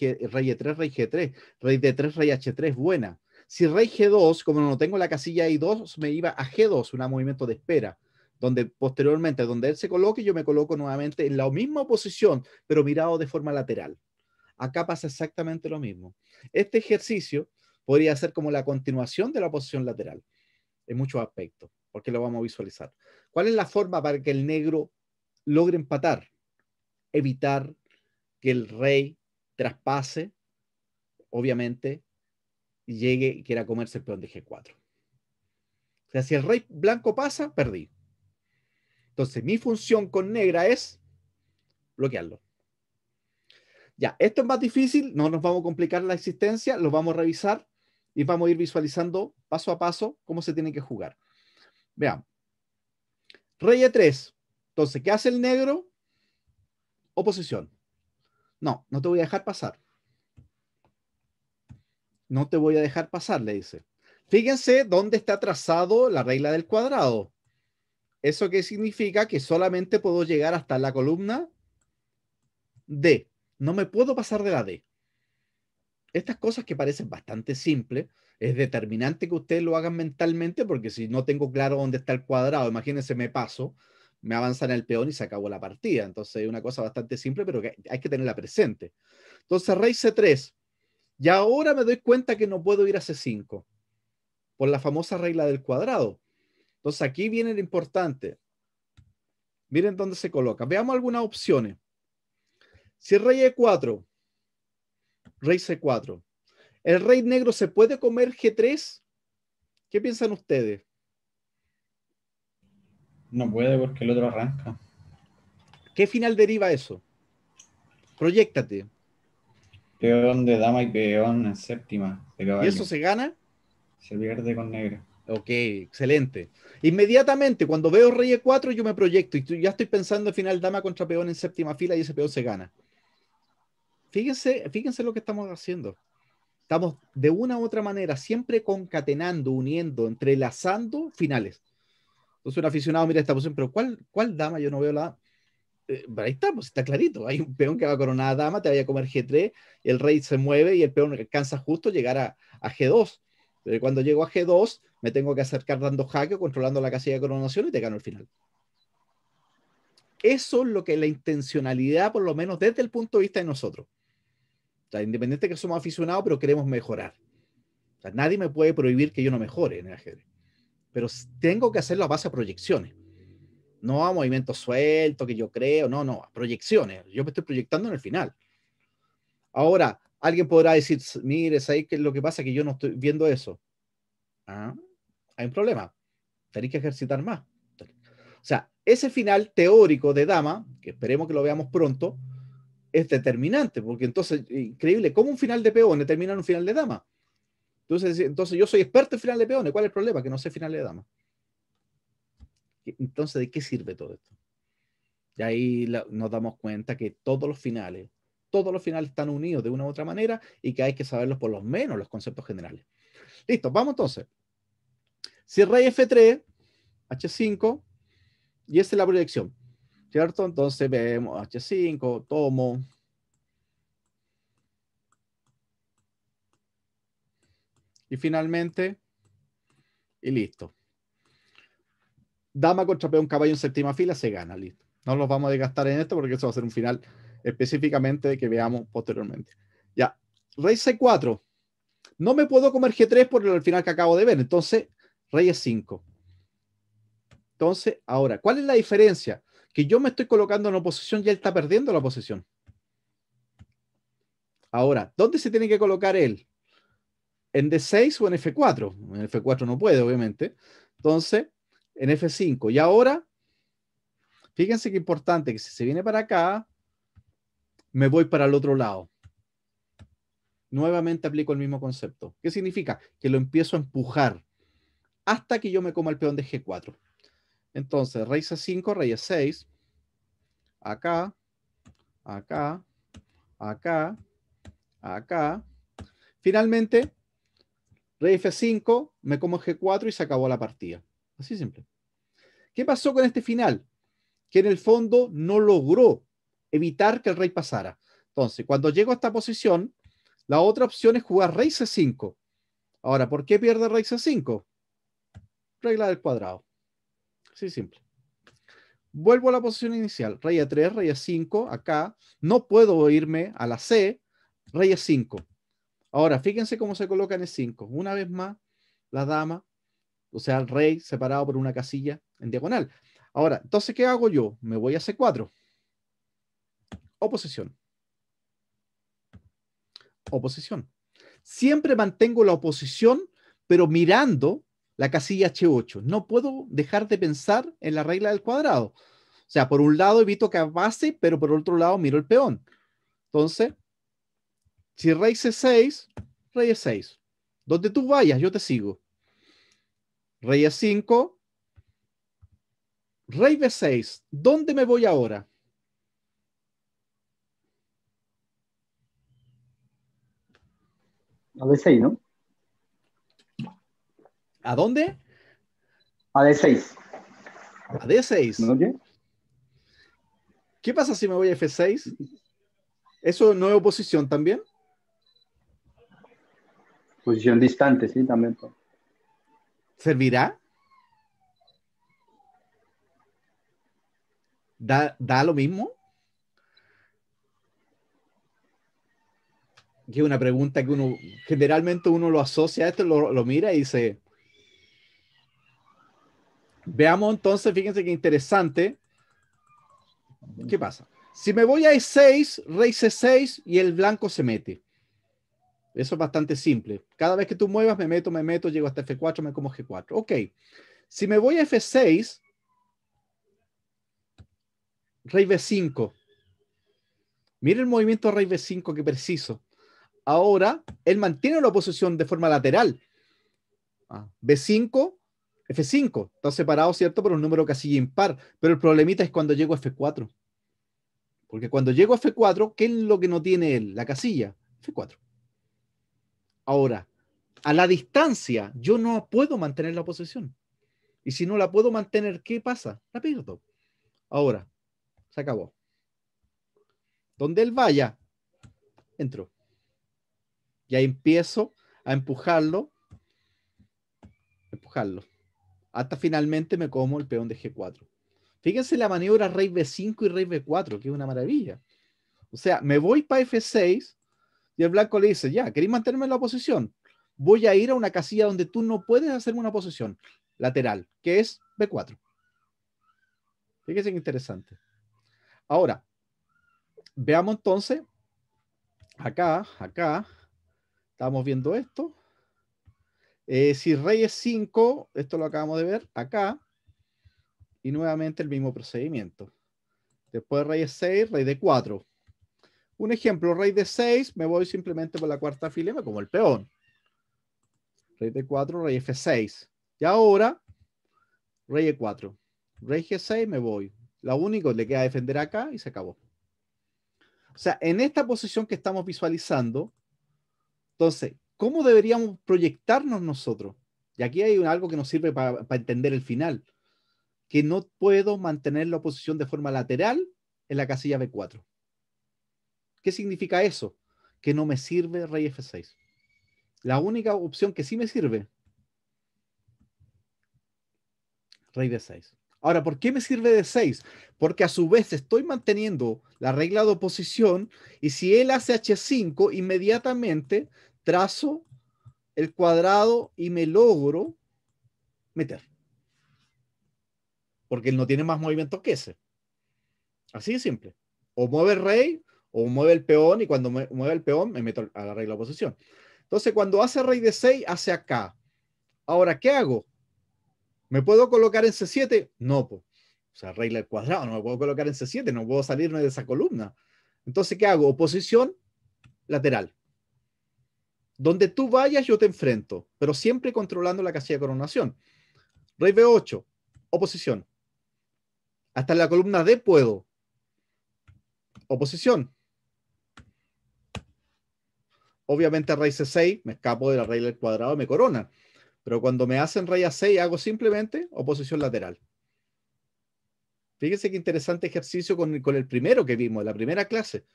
E3, rey G3, rey D3, rey H3, buena. Si rey G2, como no tengo la casilla I2, me iba a G2, un movimiento de espera donde posteriormente, donde él se coloque, yo me coloco nuevamente en la misma posición, pero mirado de forma lateral. Acá pasa exactamente lo mismo. Este ejercicio podría ser como la continuación de la posición lateral en muchos aspectos, porque lo vamos a visualizar. ¿Cuál es la forma para que el negro logre empatar? Evitar que el rey traspase, obviamente, y llegue y quiera comerse el peón de G4. O sea, si el rey blanco pasa, perdí. Entonces, mi función con negra es bloquearlo. Ya, esto es más difícil, no nos vamos a complicar la existencia, lo vamos a revisar y vamos a ir visualizando paso a paso cómo se tiene que jugar. Veamos. Rey E3. Entonces, ¿qué hace el negro? Oposición. No, no te voy a dejar pasar. No te voy a dejar pasar, le dice. Fíjense dónde está trazado la regla del cuadrado. ¿Eso qué significa? Que solamente puedo llegar hasta la columna D. No me puedo pasar de la D. Estas cosas que parecen bastante simples, es determinante que ustedes lo hagan mentalmente, porque si no tengo claro dónde está el cuadrado, imagínense, me paso, me avanzan el peón y se acabó la partida. Entonces, es una cosa bastante simple, pero hay que tenerla presente. Entonces, rey C3. Y ahora me doy cuenta que no puedo ir a C5 por la famosa regla del cuadrado. Entonces, aquí viene lo importante. Miren dónde se coloca. Veamos algunas opciones. Si el rey E4, e rey C4, el rey negro se puede comer G3, ¿qué piensan ustedes? No puede porque el otro arranca. ¿Qué final deriva eso? Proyectate. Peón de dama y peón en séptima. De ¿Y eso se gana? Se pierde con negro. Ok, excelente. Inmediatamente, cuando veo rey e4, yo me proyecto y ya estoy pensando en final dama contra peón en séptima fila y ese peón se gana. Fíjense, fíjense lo que estamos haciendo. Estamos de una u otra manera siempre concatenando, uniendo, entrelazando finales. Entonces un aficionado mira esta posición, pero ¿cuál, cuál dama? Yo no veo la eh, ahí está, pues está clarito. Hay un peón que va a coronar a dama, te vaya a comer G3, el rey se mueve y el peón alcanza justo llegar a, G2. Pero cuando llego a G2, me tengo que acercar dando jaque controlando la casilla de coronación y te gano el final. Eso es lo que la intencionalidad, por lo menos desde el punto de vista de nosotros independiente de que somos aficionados, pero queremos mejorar. nadie me puede prohibir que yo no mejore en el ajedrez. Pero tengo que hacerlo a base de proyecciones. No a movimientos sueltos que yo creo, no, no, a proyecciones. Yo me estoy proyectando en el final. Ahora, alguien podrá decir, mire, ¿sabes qué es lo que pasa? Que yo no estoy viendo eso. Ah, hay un problema. Tenéis que ejercitar más. O sea, ese final teórico de Dama, que esperemos que lo veamos pronto, es determinante, porque entonces, increíble, ¿cómo un final de peón en un final de dama? Entonces, entonces yo soy experto en final de peones, ¿cuál es el problema? Que no sé final de dama. Entonces, ¿de qué sirve todo esto? Y ahí nos damos cuenta que todos los finales, todos los finales están unidos de una u otra manera y que hay que saberlos por lo menos los conceptos generales. Listo, vamos entonces. Si rey F3, H5, y esta es la proyección. ¿cierto? Entonces vemos H5, tomo. Y finalmente, y listo. Dama contra peón, caballo en séptima fila, se gana, listo. No los vamos a desgastar en esto porque eso va a ser un final específicamente que veamos posteriormente. Ya, rey C4. No me puedo comer G3 por el final que acabo de ver, entonces rey E5. Entonces, ahora, ¿cuál es la diferencia? que yo me estoy colocando en oposición y él está perdiendo la oposición. Ahora, ¿dónde se tiene que colocar él? ¿En D6 o en F4? En F4 no puede, obviamente. Entonces, en F5. Y ahora, fíjense qué importante, que si se viene para acá, me voy para el otro lado. Nuevamente aplico el mismo concepto. ¿Qué significa? Que lo empiezo a empujar hasta que yo me coma el peón de G4. Entonces, rey C5, rey E6. Acá, acá, acá, acá. Finalmente, rey F5, me como G4 y se acabó la partida. Así simple. ¿Qué pasó con este final? Que en el fondo no logró evitar que el rey pasara. Entonces, cuando llego a esta posición, la otra opción es jugar rey C5. Ahora, ¿por qué pierde rey C5? Regla del cuadrado. Sí, simple. Vuelvo a la posición inicial. Rey a 3, a 5, acá. No puedo irme a la C, a 5. Ahora, fíjense cómo se coloca en el 5. Una vez más, la dama, o sea, el rey separado por una casilla en diagonal. Ahora, entonces, ¿qué hago yo? Me voy a C4. Oposición. Oposición. Siempre mantengo la oposición, pero mirando la casilla H8. No puedo dejar de pensar en la regla del cuadrado. O sea, por un lado evito que avance, pero por otro lado miro el peón. Entonces, si rey C6, rey E6. Donde tú vayas, yo te sigo. Rey E5, rey B6. ¿Dónde me voy ahora? A B6, ¿no? ¿A dónde? A D6. A D6. ¿Qué pasa si me voy a F6? ¿Eso no es oposición también? Posición distante, sí, también. ¿Servirá? ¿Da, lo mismo? Que una pregunta que uno generalmente uno lo asocia a esto, lo, lo mira y dice, Veamos entonces, fíjense qué interesante. ¿Qué pasa? Si me voy a E6, rey C6 y el blanco se mete. Eso es bastante simple. Cada vez que tú muevas, me meto, me meto, llego hasta F4, me como G4. Ok. Si me voy a F6, rey B5. Mira el movimiento rey B5, qué preciso. Ahora, él mantiene la posición de forma lateral. Ah, B5, F5 está separado, ¿cierto? Por un número casilla impar, pero el problemita es cuando llego a F4. Porque cuando llego a F4, ¿qué es lo que no tiene él? La casilla, F4. Ahora, a la distancia, yo no puedo mantener la posición. Y si no la puedo mantener, ¿qué pasa? La pierdo. Ahora, se acabó. Donde él vaya, entro. Ya empiezo a empujarlo. Empujarlo hasta finalmente me como el peón de G4. Fíjense la maniobra rey B5 y rey B4, que es una maravilla. O sea, me voy para F6 y el blanco le dice, ya, ¿queréis mantenerme en la posición? Voy a ir a una casilla donde tú no puedes hacerme una posición lateral, que es B4. Fíjense que interesante. Ahora, veamos entonces, acá, acá, estamos viendo esto. Eh, si rey es 5, esto lo acabamos de ver acá, y nuevamente el mismo procedimiento. Después rey es 6, rey de 4. Un ejemplo, rey de 6, me voy simplemente por la cuarta fila como el peón. Rey de 4, rey F6. Y ahora, rey E4. Rey G6, me voy. Lo único, le queda defender acá y se acabó. O sea, en esta posición que estamos visualizando, entonces, ¿Cómo deberíamos proyectarnos nosotros? Y aquí hay algo que nos sirve para entender el final, que no puedo mantener la oposición de forma lateral en la casilla B4. ¿Qué significa eso? Que no me sirve rey F6. La única opción que sí me sirve, rey D6. Ahora, ¿por qué me sirve d 6? Porque a su vez estoy manteniendo la regla de oposición y si él hace H5, inmediatamente trazo el cuadrado y me logro meter. Porque él no tiene más movimiento que ese. Así de simple. O mueve el rey o mueve el peón y cuando mueve el peón me meto a la regla de Entonces cuando hace rey de 6 hace acá. Ahora, ¿qué hago? ¿Me puedo colocar en C7? No, pues. o sea, regla el cuadrado, no me puedo colocar en C7, no puedo salirme de esa columna. Entonces, ¿qué hago? oposición lateral. Donde tú vayas, yo te enfrento, pero siempre controlando la casilla de coronación. Rey B8, oposición. Hasta la columna D puedo. Oposición. Obviamente rey C6, me escapo de la regla del cuadrado me corona. Pero cuando me hacen rey A6, hago simplemente oposición lateral. Fíjese qué interesante ejercicio con, con el primero que vimos, la primera clase.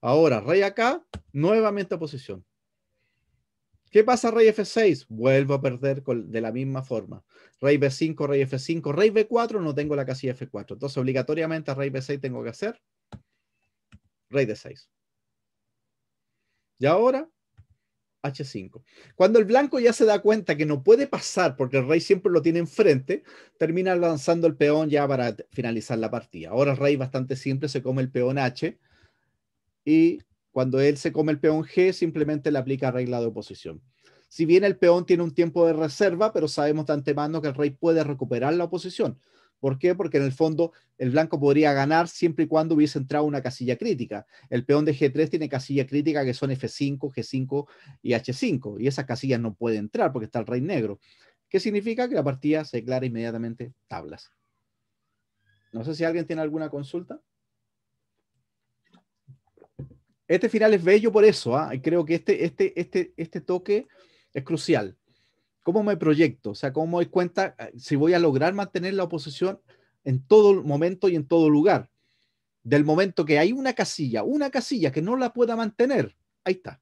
Ahora, rey acá, nuevamente oposición. ¿Qué pasa rey F6? Vuelvo a perder de la misma forma. Rey B5, rey F5, rey B4, no tengo la casilla F4. Entonces, obligatoriamente a rey B6 tengo que hacer rey D6. Y ahora, H5. Cuando el blanco ya se da cuenta que no puede pasar porque el rey siempre lo tiene enfrente, termina lanzando el peón ya para finalizar la partida. Ahora rey bastante simple se come el peón H y cuando él se come el peón G, simplemente le aplica regla de oposición. Si bien el peón tiene un tiempo de reserva, pero sabemos de antemano que el rey puede recuperar la oposición. ¿Por qué? Porque en el fondo el blanco podría ganar siempre y cuando hubiese entrado una casilla crítica. El peón de G3 tiene casilla crítica que son F5, G5 y H5, y esas casillas no pueden entrar porque está el rey negro. ¿Qué significa? Que la partida se declara inmediatamente tablas. No sé si alguien tiene alguna consulta. Este final es bello por eso, ¿ah? creo que este, este, este, este toque es crucial. ¿Cómo me proyecto? O sea, ¿cómo me doy cuenta ah, si voy a lograr mantener la oposición en todo momento y en todo lugar? Del momento que hay una casilla, una casilla que no la pueda mantener, ahí está.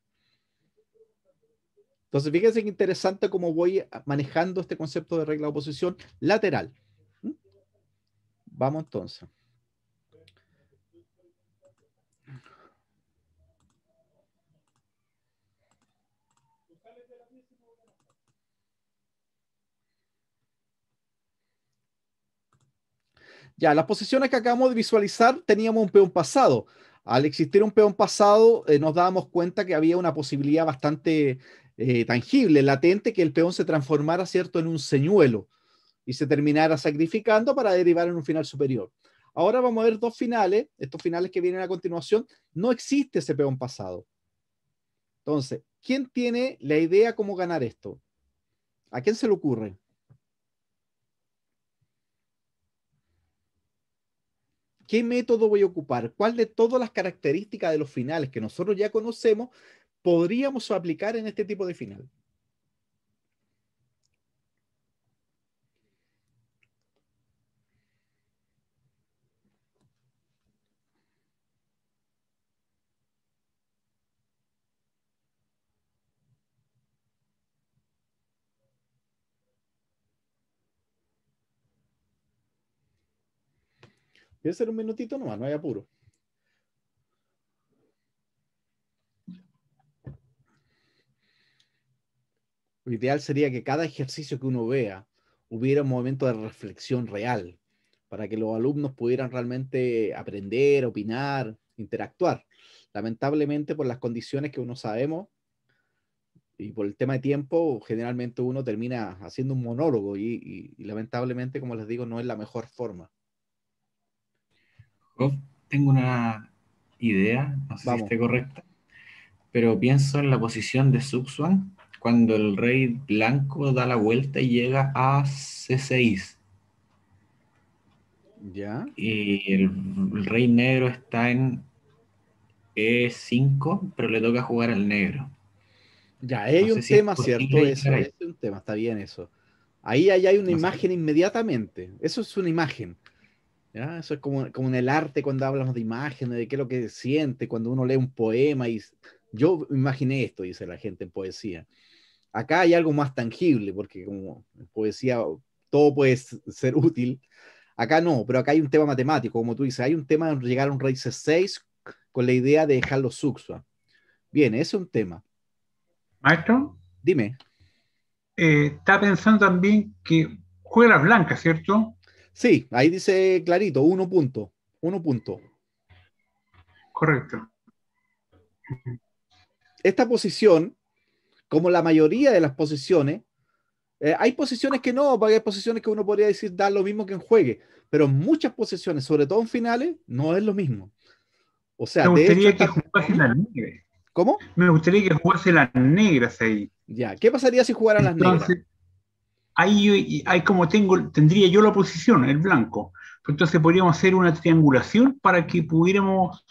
Entonces, fíjense qué interesante cómo voy manejando este concepto de regla de oposición lateral. ¿Mm? Vamos entonces. Ya, las posiciones que acabamos de visualizar teníamos un peón pasado. Al existir un peón pasado, eh, nos dábamos cuenta que había una posibilidad bastante eh, tangible, latente, que el peón se transformara, ¿cierto?, en un señuelo y se terminara sacrificando para derivar en un final superior. Ahora vamos a ver dos finales, estos finales que vienen a continuación, no existe ese peón pasado. Entonces, ¿quién tiene la idea cómo ganar esto? ¿A quién se le ocurre? ¿Qué método voy a ocupar? ¿Cuál de todas las características de los finales que nosotros ya conocemos podríamos aplicar en este tipo de final? Quiere ser un minutito nomás, no hay apuro. Lo ideal sería que cada ejercicio que uno vea hubiera un momento de reflexión real para que los alumnos pudieran realmente aprender, opinar, interactuar. Lamentablemente, por las condiciones que uno sabemos y por el tema de tiempo, generalmente uno termina haciendo un monólogo y lamentablemente, como les digo, no es la mejor forma tengo una idea, no sé si esté correcta, pero pienso en la posición de Suxuan cuando el rey blanco da la vuelta y llega a C6. ¿Ya? Y el, rey negro está en E5, pero le toca jugar al negro. Ya, hay un tema, ¿cierto? Eso, es un tema, está bien eso. Ahí, hay una imagen inmediatamente. Eso es una imagen. Eso es como, como, en el arte cuando hablamos de imágenes, de qué es lo que siente cuando uno lee un poema y yo imaginé esto, dice la gente en poesía. Acá hay algo más tangible, porque como en poesía todo puede ser útil. Acá no, pero acá hay un tema matemático, como tú dices, hay un tema de llegar a un raíz 6 con la idea de dejarlo suxua. Bien, ese es un tema. Maestro. Dime. Eh, está pensando también que juega blanca, ¿cierto? Sí, ahí dice clarito, uno punto, uno punto. Correcto. Esta posición, como la mayoría de las posiciones, eh, hay posiciones que no, porque hay posiciones que uno podría decir da lo mismo que en juegue, pero muchas posiciones, sobre todo en finales, no es lo mismo. O sea, me gustaría que jugase las negras. ¿Cómo? Me gustaría que jugase las negras ahí. Ya, ¿qué pasaría si jugaran las negras? ahí, hay como tengo, tendría yo la posición, el blanco. Entonces podríamos hacer una triangulación para que pudiéramos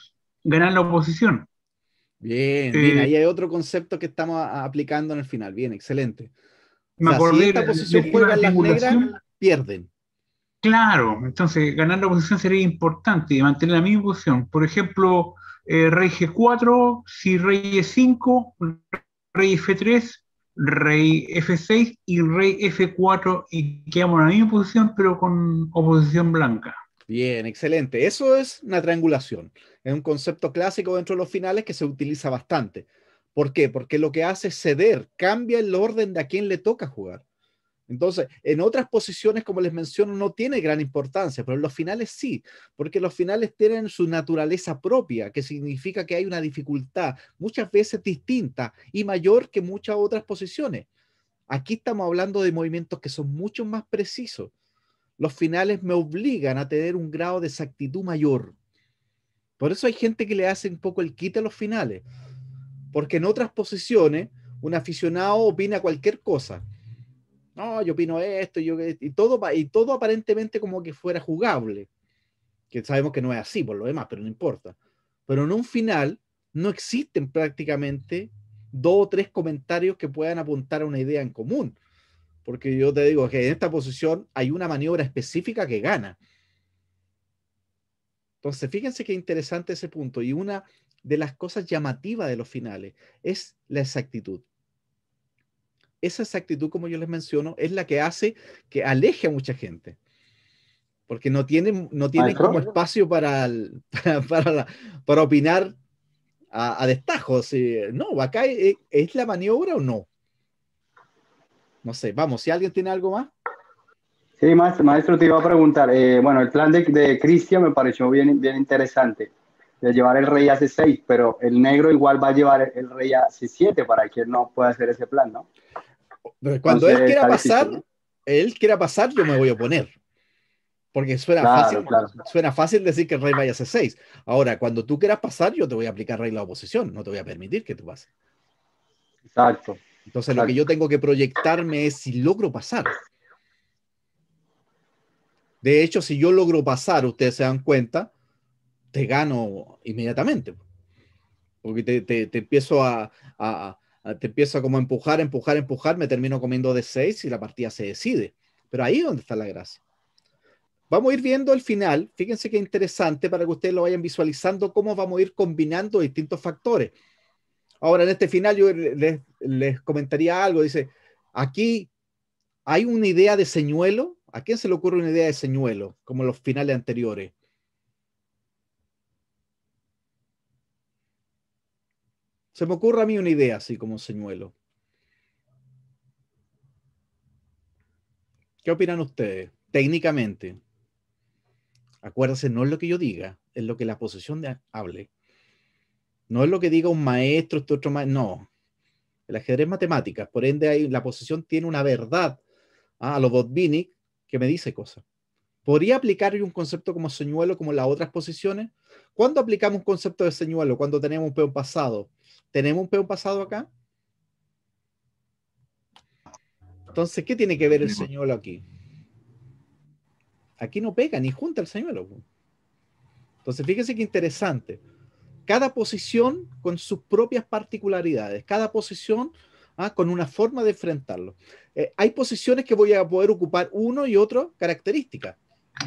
ganar la oposición. Bien, bien, ahí hay otro concepto que estamos aplicando en el final. Bien, excelente. si esta posición juega las negras, pierden. Claro, entonces ganar la posición sería importante y mantener la misma posición. Por ejemplo, eh, rey G4, si rey E5, rey F3, rey f6 y rey f4 y quedamos en la misma posición pero con oposición blanca. Bien, excelente. Eso es una triangulación. Es un concepto clásico dentro de los finales que se utiliza bastante. ¿Por qué? Porque lo que hace es ceder, cambia el orden de a quién le toca jugar. Entonces, en otras posiciones, como les menciono, no tiene gran importancia, pero en los finales sí, porque los finales tienen su naturaleza propia, que significa que hay una dificultad muchas veces distinta y mayor que muchas otras posiciones. Aquí estamos hablando de movimientos que son mucho más precisos. Los finales me obligan a tener un grado de exactitud mayor. Por eso hay gente que le hace un poco el quite a los finales, porque en otras posiciones un aficionado opina cualquier cosa no, yo opino esto, yo, y, todo, y todo aparentemente como que fuera jugable, que sabemos que no es así por lo demás, pero no importa. Pero en un final no existen prácticamente dos o tres comentarios que puedan apuntar a una idea en común, porque yo te digo que en esta posición hay una maniobra específica que gana. Entonces, fíjense qué interesante ese punto. Y una de las cosas llamativas de los finales es la exactitud esa exactitud, como yo les menciono, es la que hace que aleje a mucha gente. Porque no tienen, no tienen como espacio *laughs* para, para, para, opinar a, a destajos. no, acá e, es, la maniobra o no. No sé, vamos, si alguien tiene algo más. Sí, maestro, te iba a preguntar. Eh, bueno, el plan de, de Cristian me pareció bien, bien interesante de llevar el rey a C6, pero el negro igual va a llevar el rey a C7 para que no pueda hacer ese plan, ¿no? Cuando él quiera pasar, él quiera pasar, yo me voy a oponer. Porque suena, fácil, suena fácil decir que el rey vaya a C6. Ahora, cuando tú quieras pasar, yo te voy a aplicar regla de oposición. No te voy a permitir que tú pases. Exacto. Entonces, lo que yo tengo que proyectarme es si logro pasar. De hecho, si yo logro pasar, ustedes se dan cuenta, te gano inmediatamente. Porque te, empiezo a, Ah, te empiezo como empujar, empujar, empujar, me termino comiendo de seis y la partida se decide. Pero ahí es donde está la gracia. Vamos a ir viendo el final. Fíjense qué interesante para que ustedes lo vayan visualizando cómo vamos a ir combinando distintos factores. Ahora, en este final yo les, les comentaría algo. Dice, aquí hay una idea de señuelo. ¿A quién se le ocurre una idea de señuelo? Como los finales anteriores. Se me ocurre a mí una idea así como señuelo. ¿Qué opinan ustedes? Técnicamente. Acuérdense, no es lo que yo diga, es lo que la posición de hable. No es lo que diga un maestro, este otro maestro. No. El ajedrez matemáticas. Por ende, ahí la posición tiene una verdad ¿ah? a los Botvinnik que me dice cosas. ¿Podría aplicar un concepto como señuelo como las otras posiciones? ¿Cuándo aplicamos un concepto de señuelo? Cuando tenemos un peón pasado, ¿Tenemos un peón pasado acá? Entonces, ¿qué tiene que ver el señor aquí? Aquí no pega ni junta el señuelo. Entonces, fíjense qué interesante. Cada posición con sus propias particularidades, cada posición ah, con una forma de enfrentarlo. Eh, hay posiciones que voy a poder ocupar uno y otro característica.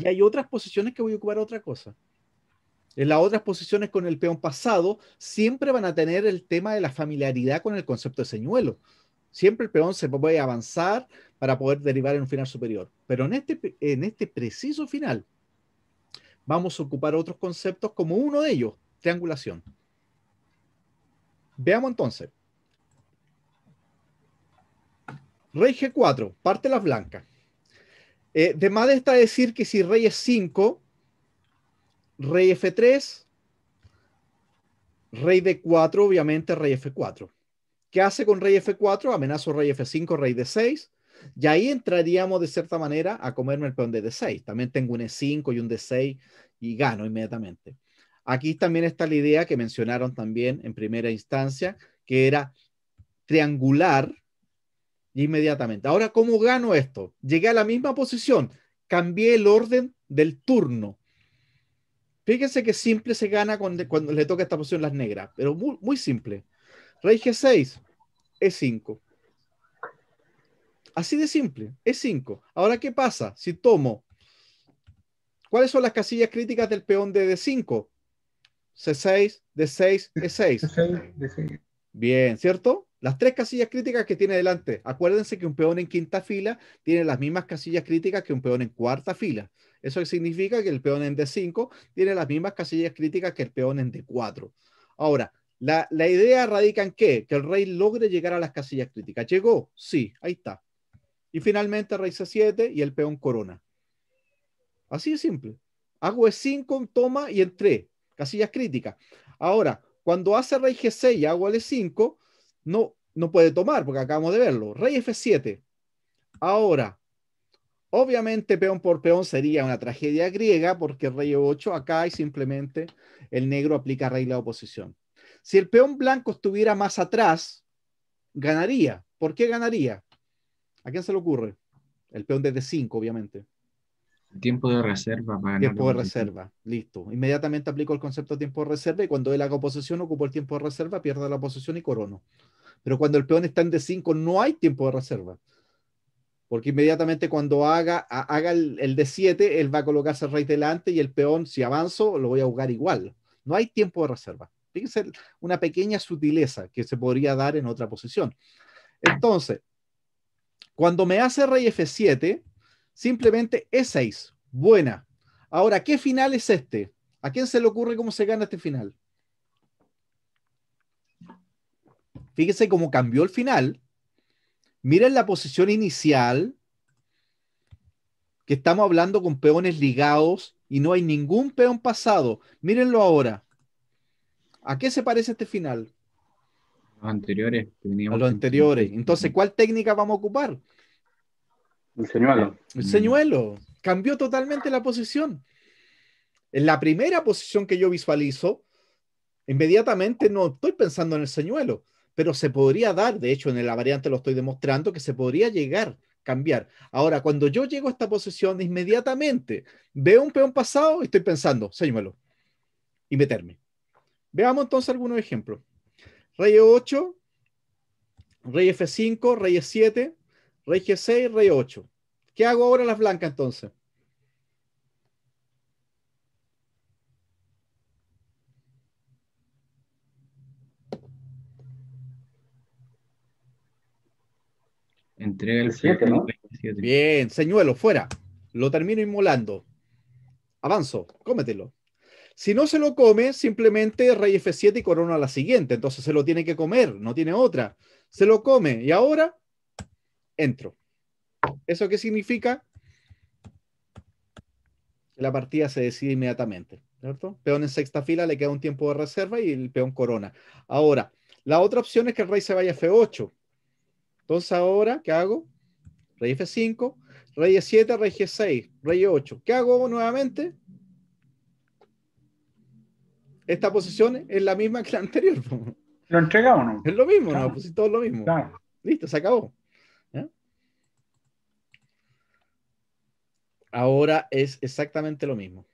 y hay otras posiciones que voy a ocupar otra cosa. En las otras posiciones con el peón pasado, siempre van a tener el tema de la familiaridad con el concepto de señuelo. Siempre el peón se puede avanzar para poder derivar en un final superior. Pero en este, en este preciso final, vamos a ocupar otros conceptos como uno de ellos, triangulación. Veamos entonces. Rey G4, parte las blancas. Eh, de más está decir que si rey es 5, rey F3, rey D4, obviamente rey F4. ¿Qué hace con rey F4? Amenazo rey F5, rey D6. Y ahí entraríamos de cierta manera a comerme el peón de D6. También tengo un E5 y un D6 y gano inmediatamente. Aquí también está la idea que mencionaron también en primera instancia, que era triangular inmediatamente. Ahora, ¿cómo gano esto? Llegué a la misma posición, cambié el orden del turno. Fíjense que simple se gana cuando, le toca esta posición las negras, pero muy, simple. Rey G6, E5. Así de simple, E5. Ahora, ¿qué pasa si tomo? ¿Cuáles son las casillas críticas del peón de D5? C6, D6, E6. 6 Bien, ¿cierto? Las tres casillas críticas que tiene delante. Acuérdense que un peón en quinta fila tiene las mismas casillas críticas que un peón en cuarta fila. Eso significa que el peón en D5 tiene las mismas casillas críticas que el peón en D4. Ahora, la, la, idea radica en qué? Que el rey logre llegar a las casillas críticas. ¿Llegó? Sí, ahí está. Y finalmente rey C7 y el peón corona. Así de simple. Hago E5, toma y entré. Casillas críticas. Ahora, cuando hace rey G6 y hago e 5 no, no puede tomar, porque acabamos de verlo. Rey F7. Ahora, Obviamente, peón por peón sería una tragedia griega porque el rey 8 acá y simplemente el negro aplica regla de oposición. Si el peón blanco estuviera más atrás, ganaría. ¿Por qué ganaría? ¿A quién se le ocurre? El peón desde 5, obviamente. Tiempo de reserva para Tiempo de reserva, listo. Inmediatamente aplico el concepto de tiempo de reserva y cuando él haga oposición, ocupo el tiempo de reserva, pierdo la oposición y corono. Pero cuando el peón está en D5, no hay tiempo de reserva porque inmediatamente cuando haga, haga el, d 7, él va a colocarse rey delante y el peón, si avanzo, lo voy a jugar igual. No hay tiempo de reserva. Fíjense una pequeña sutileza que se podría dar en otra posición. Entonces, cuando me hace rey F7, simplemente E6. Buena. Ahora, ¿qué final es este? ¿A quién se le ocurre cómo se gana este final? Fíjense cómo cambió el final Miren la posición inicial, que estamos hablando con peones ligados y no hay ningún peón pasado. Mírenlo ahora. ¿A qué se parece este final? Los anteriores. A los anteriores. Entonces, ¿cuál técnica vamos a ocupar? El señuelo. El señuelo. Cambió totalmente la posición. En la primera posición que yo visualizo, inmediatamente no estoy pensando en el señuelo pero se podría dar, de hecho en la variante lo estoy demostrando, que se podría llegar cambiar. Ahora, cuando yo llego a esta posición, inmediatamente veo un peón pasado y estoy pensando, séñmelo, y meterme. Veamos entonces algunos ejemplos. Rey E8, Rey F5, Rey E7, Rey G6, Rey 8 ¿Qué hago ahora las blancas entonces? el 7, ¿no? Bien, señuelo, fuera. Lo termino inmolando. Avanzo, cómetelo. Si no se lo come, simplemente rey F7 y corona la siguiente. Entonces se lo tiene que comer, no tiene otra. Se lo come y ahora entro. ¿Eso qué significa? la partida se decide inmediatamente. ¿cierto? Peón en sexta fila le queda un tiempo de reserva y el peón corona. Ahora, la otra opción es que el rey se vaya F8. Entonces ahora, ¿qué hago? Rey F5, Rey E7, Rey G6, Rey E8. ¿Qué hago nuevamente? Esta posición es la misma que la anterior. ¿Lo entregamos o no? Es lo mismo, ¿no? Pues todo lo mismo. Listo, se acabó. Ahora es exactamente lo mismo.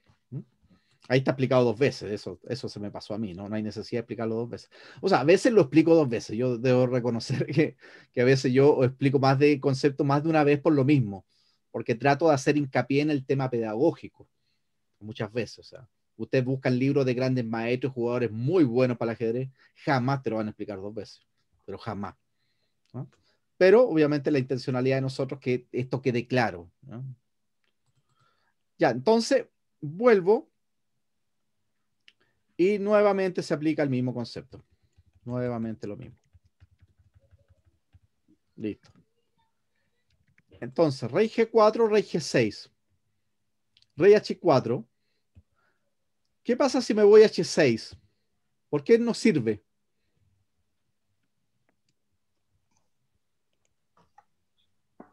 Ahí está explicado dos veces, eso, eso se me pasó a mí, ¿no? No hay necesidad de explicarlo dos veces. O sea, a veces lo explico dos veces, yo debo reconocer *laughs* que, que a veces yo explico más de concepto más de una vez por lo mismo, porque trato de hacer hincapié en el tema pedagógico, muchas veces, o sea. Ustedes buscan libros de grandes maestros, jugadores muy buenos para el ajedrez, jamás te lo van a explicar dos veces, pero jamás. Pero obviamente la intencionalidad de nosotros que esto quede claro. Ya, entonces vuelvo y nuevamente se aplica el mismo concepto. Nuevamente lo mismo. Listo. Entonces, rey G4, rey G6. Rey H4. ¿Qué pasa si me voy a H6? ¿Por qué no sirve?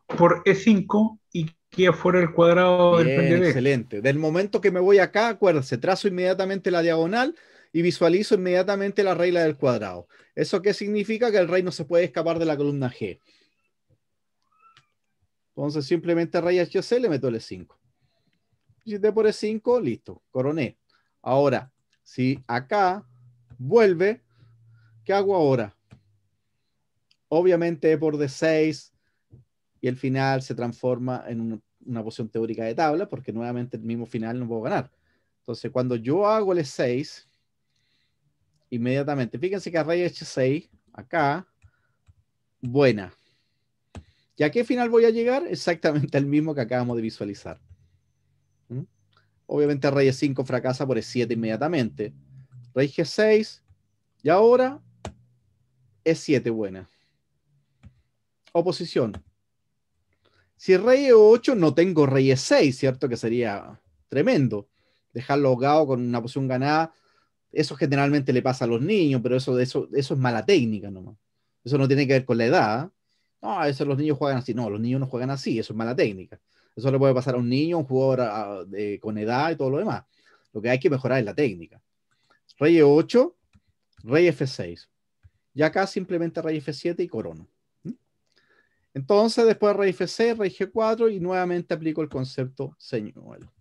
Por E5 y fuera el cuadrado del pendiente Excelente. Del momento que me voy acá, acuérdense, trazo inmediatamente la diagonal y visualizo inmediatamente la regla del cuadrado. ¿Eso qué significa? Que el rey no se puede escapar de la columna G. Entonces simplemente rey HC le meto el 5. E si por el 5, listo, coroné. Ahora, si acá vuelve, ¿qué hago ahora? Obviamente e por D6 y el final se transforma en un una posición teórica de tabla, porque nuevamente el mismo final no puedo ganar. Entonces, cuando yo hago el e 6, inmediatamente, fíjense que rey H6, este e acá, buena. ¿Y a qué final voy a llegar? Exactamente al mismo que acabamos de visualizar. ¿Mm? Obviamente rey E5 fracasa por E7 inmediatamente. Rey G6, y ahora E7 buena. Oposición, si rey E8, no tengo rey E6, ¿cierto? Que sería tremendo. Dejarlo ahogado con una posición ganada. Eso generalmente le pasa a los niños, pero eso, eso, eso es mala técnica nomás. Eso no tiene que ver con la edad. ¿eh? No, eso los niños juegan así. No, los niños no juegan así. Eso es mala técnica. Eso le puede pasar a un niño, un jugador ah, con edad y todo lo demás. Lo que hay que mejorar es la técnica. Rey E8, Rey F6. Y acá simplemente Rey F7 y corona. Entonces, después rey F6, rey G4 y nuevamente aplico el concepto señuelo.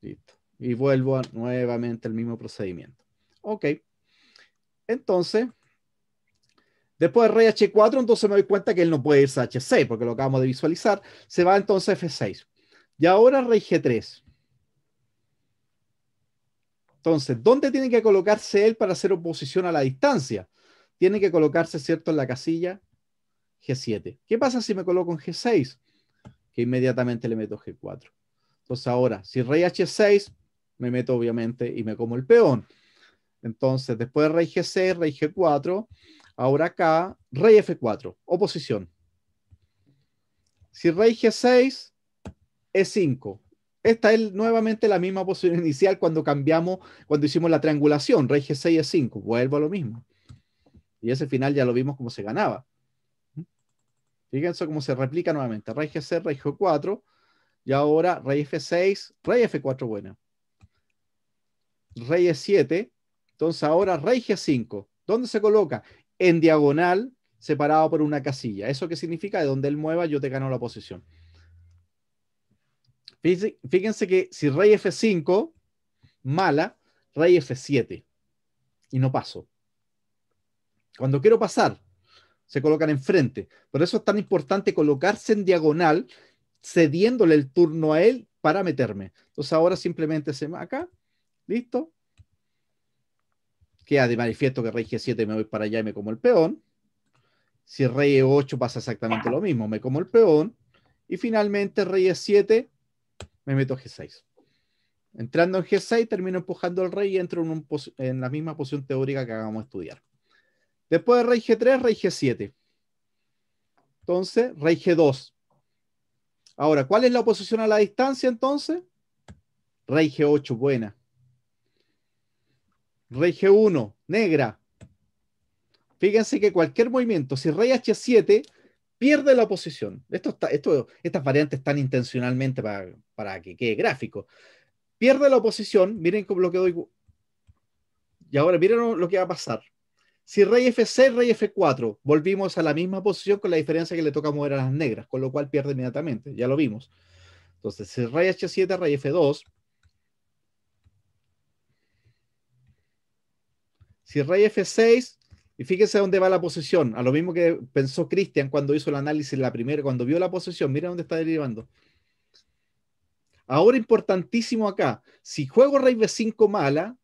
Listo. Y vuelvo nuevamente al mismo procedimiento. Ok. Entonces, después de rey H4, entonces me doy cuenta que él no puede irse a H6 porque lo acabamos de visualizar. Se va entonces a F6. Y ahora rey G3. Entonces, ¿dónde tiene que colocarse él para hacer oposición a la distancia? Tiene que colocarse, ¿cierto?, en la casilla G7. ¿Qué pasa si me coloco en G6? Que inmediatamente le meto G4. Entonces ahora, si rey H6, me meto obviamente y me como el peón. Entonces, después de rey G6, rey G4, ahora acá, rey F4, oposición. Si rey G6, E5. Esta es nuevamente la misma posición inicial cuando cambiamos, cuando hicimos la triangulación, rey G6, E5. Vuelvo a lo mismo. Y ese final ya lo vimos cómo se ganaba. Fíjense cómo se replica nuevamente. Rey G6, Rey G4. Y ahora Rey F6, Rey F4 buena. Rey E7. Entonces ahora Rey G5. ¿Dónde se coloca? En diagonal, separado por una casilla. ¿Eso qué significa? De donde él mueva, yo te gano la posición. Fíjense, que si Rey F5, mala, Rey F7. Y no paso. Cuando quiero pasar, se colocan enfrente. Por eso es tan importante colocarse en diagonal, cediéndole el turno a él para meterme. Entonces ahora simplemente se va acá, listo. Queda de manifiesto que rey G7 me voy para allá y me como el peón. Si rey E8 pasa exactamente lo mismo, me como el peón. Y finalmente rey E7, me meto G6. Entrando en G6, termino empujando al rey y entro en la misma posición teórica que acabamos de estudiar. Después de rey G3, rey G7. Entonces, rey G2. Ahora, ¿cuál es la oposición a la distancia entonces? Rey G8, buena. Rey G1, negra. Fíjense que cualquier movimiento, si rey H7, pierde la oposición. Esto estas variantes están intencionalmente para, para que quede gráfico. Pierde la oposición, miren lo que doy. Y ahora miren lo que va a pasar. Si rey F6, rey F4, volvimos a la misma posición con la diferencia que le toca mover a las negras, con lo cual pierde inmediatamente, ya lo vimos. Entonces, si rey H7, rey F2. Si rey F6, y fíjese dónde va la posición, a lo mismo que pensó Cristian cuando hizo el análisis la primera, cuando vio la posición, mira dónde está derivando. Ahora importantísimo acá, si juego rey B5 mala,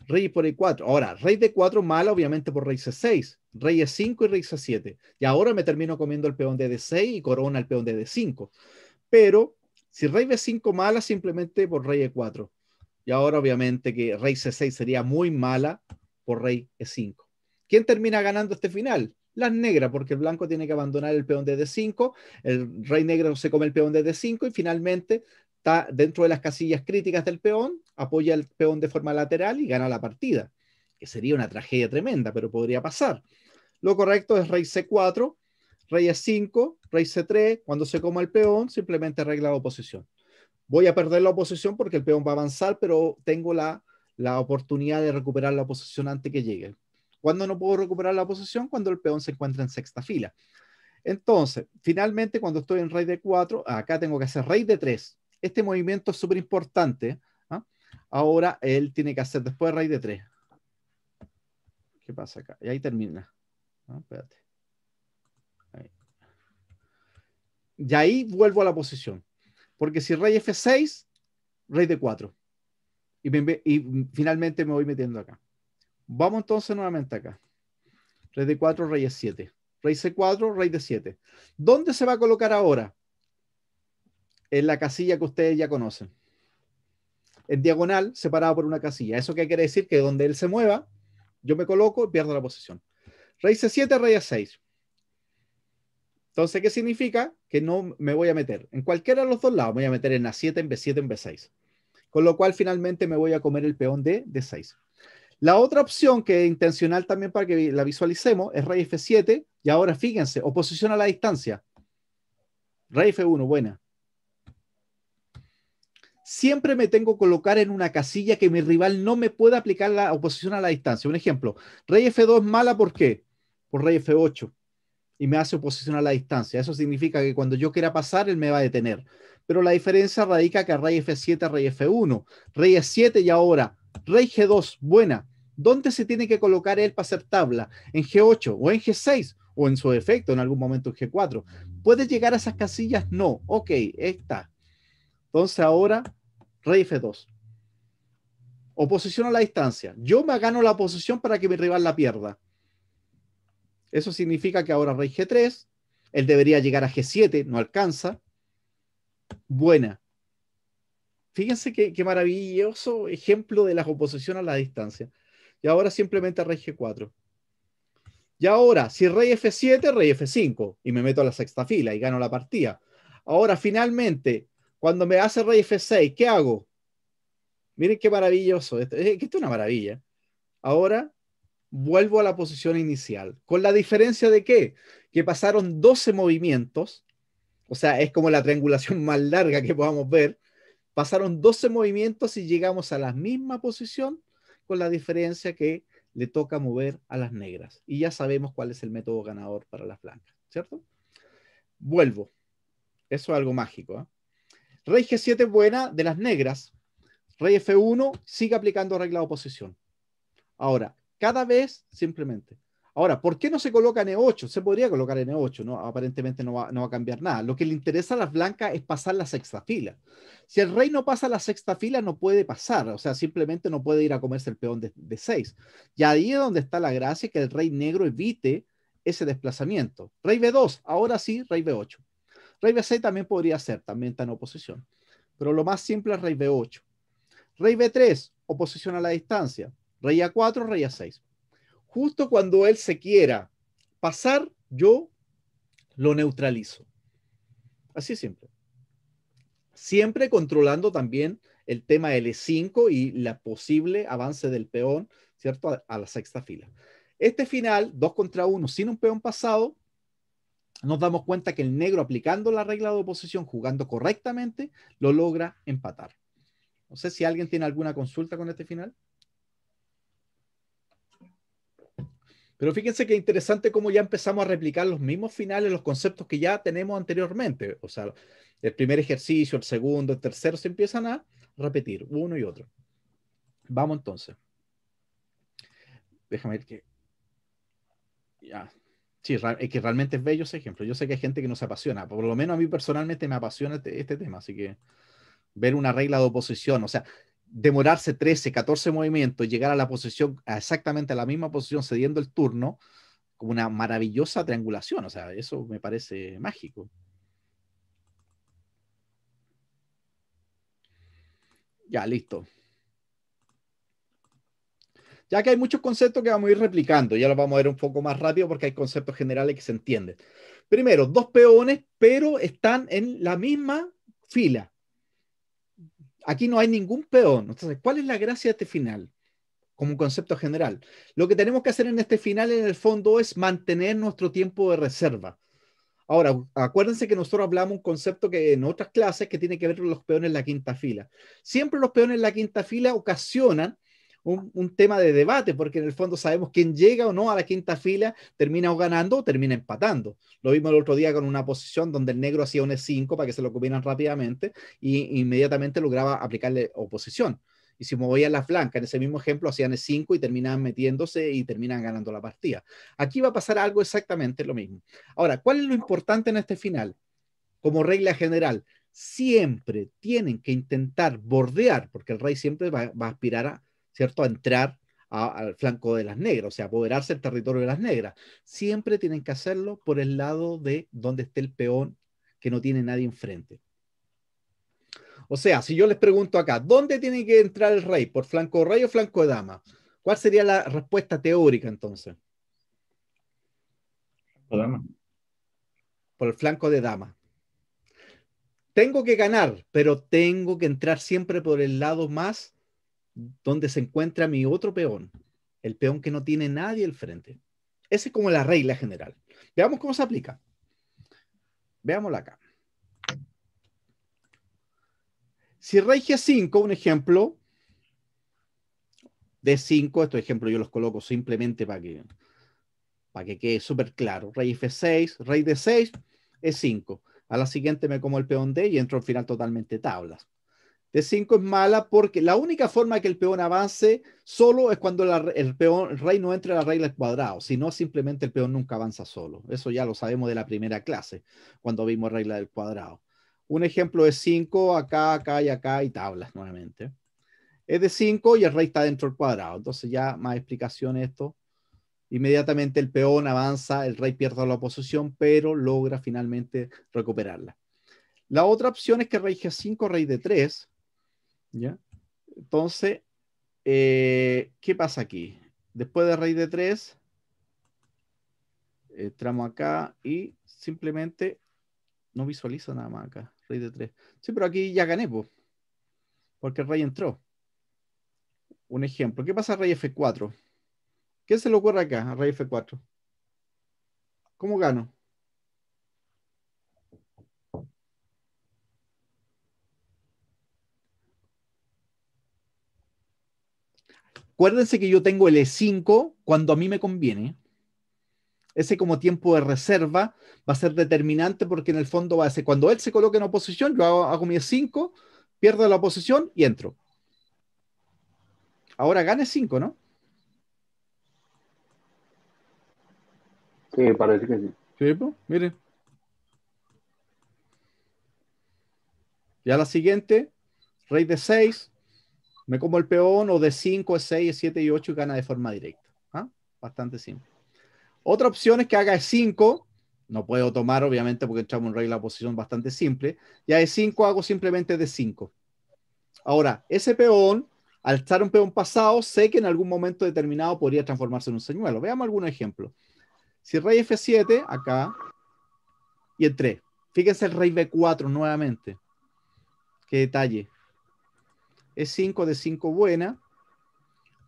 Rey por E4. Ahora, rey de 4 mala, obviamente, por rey C6. Rey E5 y rey C7. Y ahora me termino comiendo el peón de D6 y corona el peón de D5. Pero si rey B5 mala, simplemente por rey E4. Y ahora, obviamente, que rey C6 sería muy mala por rey E5. ¿Quién termina ganando este final? Las negras, porque el blanco tiene que abandonar el peón de D5, el rey negro se come el peón de D5 y finalmente está dentro de las casillas críticas del peón, apoya al peón de forma lateral y gana la partida, que sería una tragedia tremenda, pero podría pasar. Lo correcto es rey C4, rey E5, rey C3, cuando se coma el peón, simplemente arregla la oposición. Voy a perder la oposición porque el peón va a avanzar, pero tengo la, oportunidad de recuperar la oposición antes que llegue. ¿Cuándo no puedo recuperar la oposición? Cuando el peón se encuentra en sexta fila. Entonces, finalmente, cuando estoy en rey de 4, acá tengo que hacer rey de 3 este movimiento es súper importante. ¿ah? Ahora él tiene que hacer después rey de 3. ¿Qué pasa acá? Y ahí termina. ¿ah? Espérate. Y ahí vuelvo a la posición. Porque si rey F6, rey de 4. Y, finalmente me voy metiendo acá. Vamos entonces nuevamente acá. Rey de 4, rey de 7. Rey C4, rey de 7. ¿Dónde se va a colocar ahora? en la casilla que ustedes ya conocen. En diagonal, separado por una casilla. ¿Eso qué quiere decir? Que donde él se mueva, yo me coloco y pierdo la posición. Raíz c 7, raíz a 6. Entonces, ¿qué significa? Que no me voy a meter en cualquiera de los dos lados. Me voy a meter en A7, en B7, en B6. Con lo cual, finalmente me voy a comer el peón de D6. La otra opción que es intencional también para que la visualicemos es rey F7. Y ahora fíjense, oposición a la distancia. Rey F1, buena siempre me tengo que colocar en una casilla que mi rival no me pueda aplicar la oposición a la distancia. Un ejemplo, rey F2 es mala, ¿por qué? Por rey F8 y me hace oposición a la distancia. Eso significa que cuando yo quiera pasar, él me va a detener. Pero la diferencia radica que rey F7, rey F1, rey f 7 y ahora rey G2, buena. ¿Dónde se tiene que colocar él para hacer tabla? ¿En G8 o en G6? o en su defecto, en algún momento en G4. ¿Puede llegar a esas casillas? No. Ok, está. Entonces ahora, rey F2. Oposición a la distancia. Yo me gano la posición para que mi rival la pierda. Eso significa que ahora rey G3. Él debería llegar a G7, no alcanza. Buena. Fíjense qué, maravilloso ejemplo de la oposición a la distancia. Y ahora simplemente rey G4. Y ahora, si rey F7, rey F5, y me meto a la sexta fila y gano la partida. Ahora, finalmente, cuando me hace rey F6, ¿qué hago? Miren qué maravilloso. Esto, esto es una maravilla. Ahora vuelvo a la posición inicial. ¿Con la diferencia de qué? Que pasaron 12 movimientos. O sea, es como la triangulación más larga que podamos ver. Pasaron 12 movimientos y llegamos a la misma posición con la diferencia que le toca mover a las negras. Y ya sabemos cuál es el método ganador para las blancas, ¿cierto? Vuelvo. Eso es algo mágico. ¿eh? Rey G7 buena de las negras. Rey F1 sigue aplicando regla de oposición. Ahora, cada vez simplemente. Ahora, ¿por qué no se coloca en E8? Se podría colocar en E8, ¿no? Aparentemente no va, a cambiar nada. Lo que le interesa a las blancas es pasar la sexta fila. Si el rey no pasa la sexta fila, no puede pasar. O sea, simplemente no puede ir a comerse el peón de, de seis. Y ahí es donde está la gracia, que el rey negro evite ese desplazamiento. Rey B2, ahora sí, rey B8. Rey B6 también podría ser, también está en oposición. Pero lo más simple es Rey B8. Rey B3, oposición a la distancia. Rey A4, Rey A6. Justo cuando él se quiera pasar, yo lo neutralizo. Así siempre. Siempre controlando también el tema L5 e y la posible avance del peón, ¿cierto? A, a la sexta fila. Este final, dos contra uno, sin un peón pasado, nos damos cuenta que el negro aplicando la regla de oposición, jugando correctamente, lo logra empatar. No sé si alguien tiene alguna consulta con este final. Pero fíjense que interesante cómo ya empezamos a replicar los mismos finales, los conceptos que ya tenemos anteriormente. O sea, el primer ejercicio, el segundo, el tercero, se empiezan a repetir uno y otro. Vamos entonces. Déjame ver que... Ya, Sí, es que realmente es bello ese ejemplo. Yo sé que hay gente que no se apasiona, por lo menos a mí personalmente me apasiona este, este tema, así que ver una regla de oposición, o sea, demorarse 13, 14 movimientos, llegar a la posición, exactamente a la misma posición cediendo el turno, como una maravillosa triangulación, o sea, eso me parece mágico. Ya, listo ya que hay muchos conceptos que vamos a ir replicando, ya los vamos a ver un poco más rápido porque hay conceptos generales que se entienden. Primero, dos peones, pero están en la misma fila. Aquí no hay ningún peón. Entonces, ¿cuál es la gracia de este final? Como un concepto general. Lo que tenemos que hacer en este final, en el fondo, es mantener nuestro tiempo de reserva. Ahora, acuérdense que nosotros hablamos un concepto que en otras clases que tiene que ver con los peones en la quinta fila. Siempre los peones en la quinta fila ocasionan un, tema de debate, porque en el fondo sabemos quién llega o no a la quinta fila, termina o ganando o termina empatando. Lo vimos el otro día con una posición donde el negro hacía un E5 para que se lo comieran rápidamente y e inmediatamente lograba aplicarle oposición. Y si movían las blancas, en ese mismo ejemplo hacían E5 y terminaban metiéndose y terminaban ganando la partida. Aquí va a pasar algo exactamente lo mismo. Ahora, ¿cuál es lo importante en este final? Como regla general, siempre tienen que intentar bordear, porque el rey siempre va a aspirar a, ¿cierto? A entrar al flanco de las negras, o sea, apoderarse el territorio de las negras. Siempre tienen que hacerlo por el lado de donde esté el peón que no tiene nadie enfrente. O sea, si yo les pregunto acá, ¿dónde tiene que entrar el rey? ¿Por flanco de rey o flanco de dama? ¿Cuál sería la respuesta teórica entonces? Por dama. Por el flanco de dama. Tengo que ganar, pero tengo que entrar siempre por el lado más donde se encuentra mi otro peón, el peón que no tiene nadie al frente. Esa es como la regla general. Veamos cómo se aplica. Veámosla acá. Si rey G5, un ejemplo, de 5 estos ejemplos yo los coloco simplemente para que, para que quede súper claro. Rey F6, rey D6, es 5 A la siguiente me como el peón D y entro al final totalmente tablas de 5 es mala porque la única forma que el peón avance solo es cuando el, rey no entre en la regla del cuadrado, si no simplemente el peón nunca avanza solo. Eso ya lo sabemos de la primera clase, cuando vimos regla del cuadrado. Un ejemplo es 5, acá, acá y acá y tablas nuevamente. Es de 5 y el rey está dentro del cuadrado. Entonces ya más explicación esto. Inmediatamente el peón avanza, el rey pierde la posición, pero logra finalmente recuperarla. La otra opción es que rey G5, rey de 3 ¿Ya? Entonces, eh, ¿qué pasa aquí? Después de raíz de 3, entramos eh, acá y simplemente no visualizo nada más acá. Rey de 3. Sí, pero aquí ya gané, porque el rey entró. Un ejemplo. ¿Qué pasa a rey F4? ¿Qué se le ocurre acá a rey F4? ¿Cómo gano? acuérdense que yo tengo el E5 cuando a mí me conviene. Ese como tiempo de reserva va a ser determinante porque en el fondo va a ser cuando él se coloque en oposición, yo hago, mi E5, pierdo la oposición y entro. Ahora gane 5, ¿no? Sí, parece que sí. Sí, pues, mire. Ya la siguiente, rey de 6, me como el peón o de 5, 6, 7 y 8 y gana de forma directa. ¿ah? Bastante simple. Otra opción es que haga E5. No puedo tomar, obviamente, porque echamos en rey la posición bastante simple. Ya E5 hago simplemente D5. Ahora, ese peón, al estar un peón pasado, sé que en algún momento determinado podría transformarse en un señuelo. Veamos algún ejemplo. Si rey F7, acá, y el 3. Fíjense el rey B4 nuevamente. Qué detalle. E5 de 5 buena.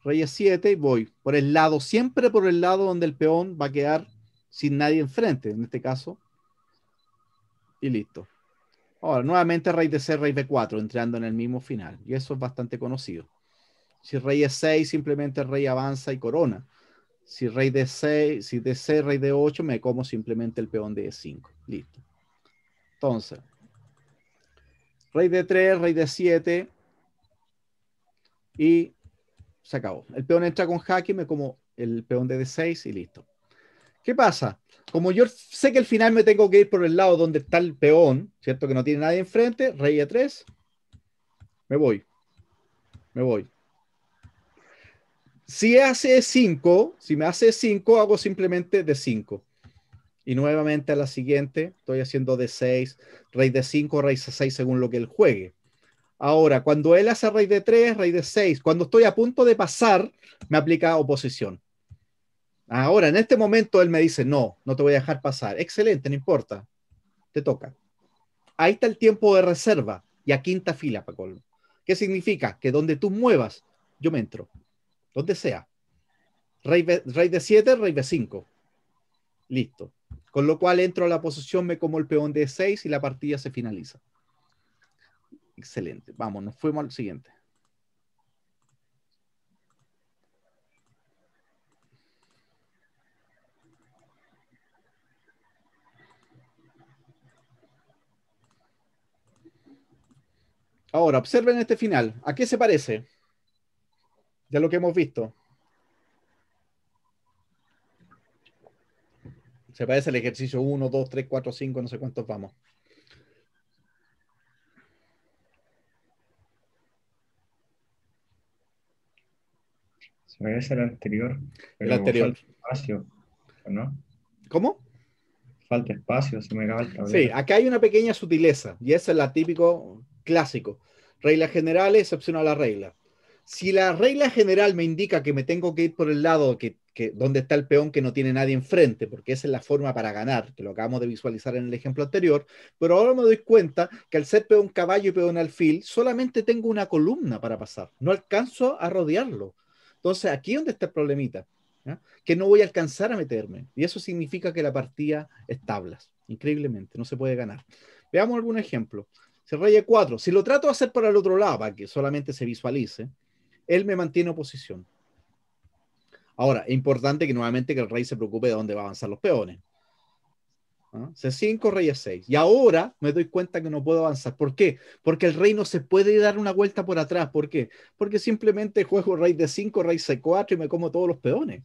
Rey E7 y voy por el lado, siempre por el lado donde el peón va a quedar sin nadie enfrente, en este caso. Y listo. Ahora, nuevamente rey de C, rey de 4 entrando en el mismo final. Y eso es bastante conocido. Si rey E6, simplemente rey avanza y corona. Si rey de 6 si de 6 rey de 8 me como simplemente el peón de E5. Listo. Entonces, rey de 3 rey de 7 y se acabó. El peón entra con jaque, me como el peón de D6 y listo. ¿Qué pasa? Como yo sé que al final me tengo que ir por el lado donde está el peón, ¿cierto? Que no tiene nadie enfrente, rey E3, me voy. Me voy. Si hace 5, si me hace 5, hago simplemente de 5. Y nuevamente a la siguiente, estoy haciendo de 6, rey de 5, rey de 6 según lo que él juegue. Ahora, cuando él hace rey de 3, rey de 6, cuando estoy a punto de pasar, me aplica oposición. Ahora, en este momento, él me dice, no, no te voy a dejar pasar. Excelente, no importa, te toca. Ahí está el tiempo de reserva y a quinta fila, Pacolmo. ¿Qué significa? Que donde tú muevas, yo me entro, donde sea. Rey, rey de 7, rey de 5. Listo. Con lo cual entro a la posición, me como el peón de 6 y la partida se finaliza. Excelente. Vamos, nos fuimos al siguiente. Ahora, observen este final. ¿A qué se parece? De lo que hemos visto. Se parece al ejercicio 1, 2, 3, 4, 5, no sé cuántos vamos. Se parece el anterior. El anterior. Espacio, ¿no? ¿Cómo? Falta espacio, se me acaba el Sí, acá hay una pequeña sutileza y esa es la típico clásico. Regla general, excepción a la regla. Si la regla general me indica que me tengo que ir por el lado que, donde está el peón que no tiene nadie enfrente, porque esa es la forma para ganar, que lo acabamos de visualizar en el ejemplo anterior, pero ahora me doy cuenta que al ser peón caballo y peón alfil, solamente tengo una columna para pasar, no alcanzo a rodearlo entonces, aquí es donde está el problemita, que no voy a alcanzar a meterme. Y eso significa que la partida es tablas, increíblemente, no se puede ganar. Veamos algún ejemplo. Si rey 4, si lo trato de hacer para el otro lado, para que solamente se visualice, él me mantiene oposición. Ahora, es importante que nuevamente que el rey se preocupe de dónde van a avanzar los peones c C5, rey a 6 Y ahora me doy cuenta que no puedo avanzar. ¿Por qué? Porque el rey no se puede dar una vuelta por atrás. ¿Por qué? Porque simplemente juego rey de 5 rey C4 y me como todos los peones.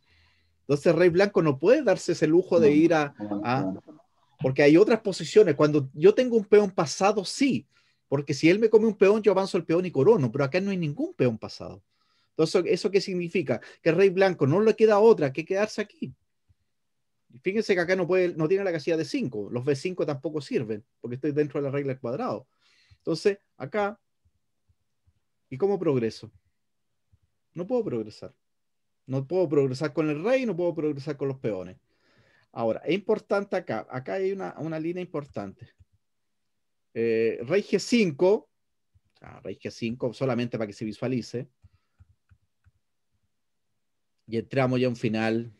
Entonces rey blanco no puede darse ese lujo de ir a, a... Porque hay otras posiciones. Cuando yo tengo un peón pasado, sí. Porque si él me come un peón, yo avanzo el peón y corono. Pero acá no hay ningún peón pasado. Entonces, ¿eso qué significa? Que rey blanco no le queda otra que quedarse aquí. Fíjense que acá no, puede, no tiene la casilla de 5, los B5 tampoco sirven, porque estoy dentro de la regla del cuadrado. Entonces, acá, ¿y cómo progreso? No puedo progresar. No puedo progresar con el rey, no puedo progresar con los peones. Ahora, es importante acá, acá hay una, línea importante. Eh, rey G5, ah, rey G5 solamente para que se visualice. Y entramos ya a un final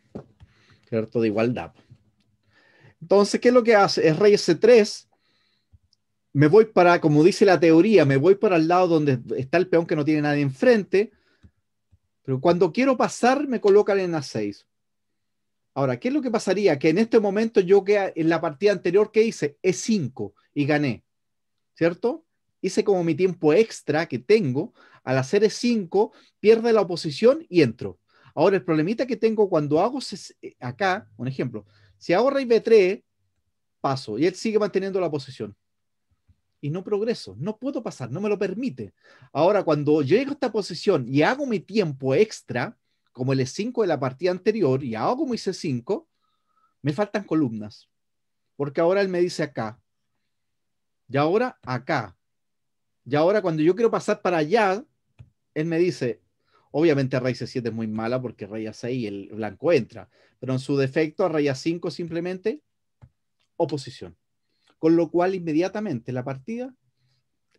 ¿cierto? De igualdad. Entonces, ¿qué es lo que hace? Es rey s 3 Me voy para, como dice la teoría, me voy para el lado donde está el peón que no tiene nadie enfrente. Pero cuando quiero pasar, me colocan en A6. Ahora, ¿qué es lo que pasaría? Que en este momento yo que en la partida anterior que hice E5 y gané, ¿cierto? Hice como mi tiempo extra que tengo. Al hacer E5, pierde la oposición y entro. Ahora, el problemita que tengo cuando hago eh, acá, un ejemplo, si hago rey B3, paso y él sigue manteniendo la posición. Y no progreso, no puedo pasar, no me lo permite. Ahora, cuando llego a esta posición y hago mi tiempo extra, como el E5 de la partida anterior, y hago mi C5, me faltan columnas. Porque ahora él me dice acá. Y ahora acá. Y ahora cuando yo quiero pasar para allá, él me dice Obviamente rey raíz 7 es muy mala porque rey a 6 el blanco entra, pero en su defecto a rey a 5 simplemente oposición. Con lo cual inmediatamente la partida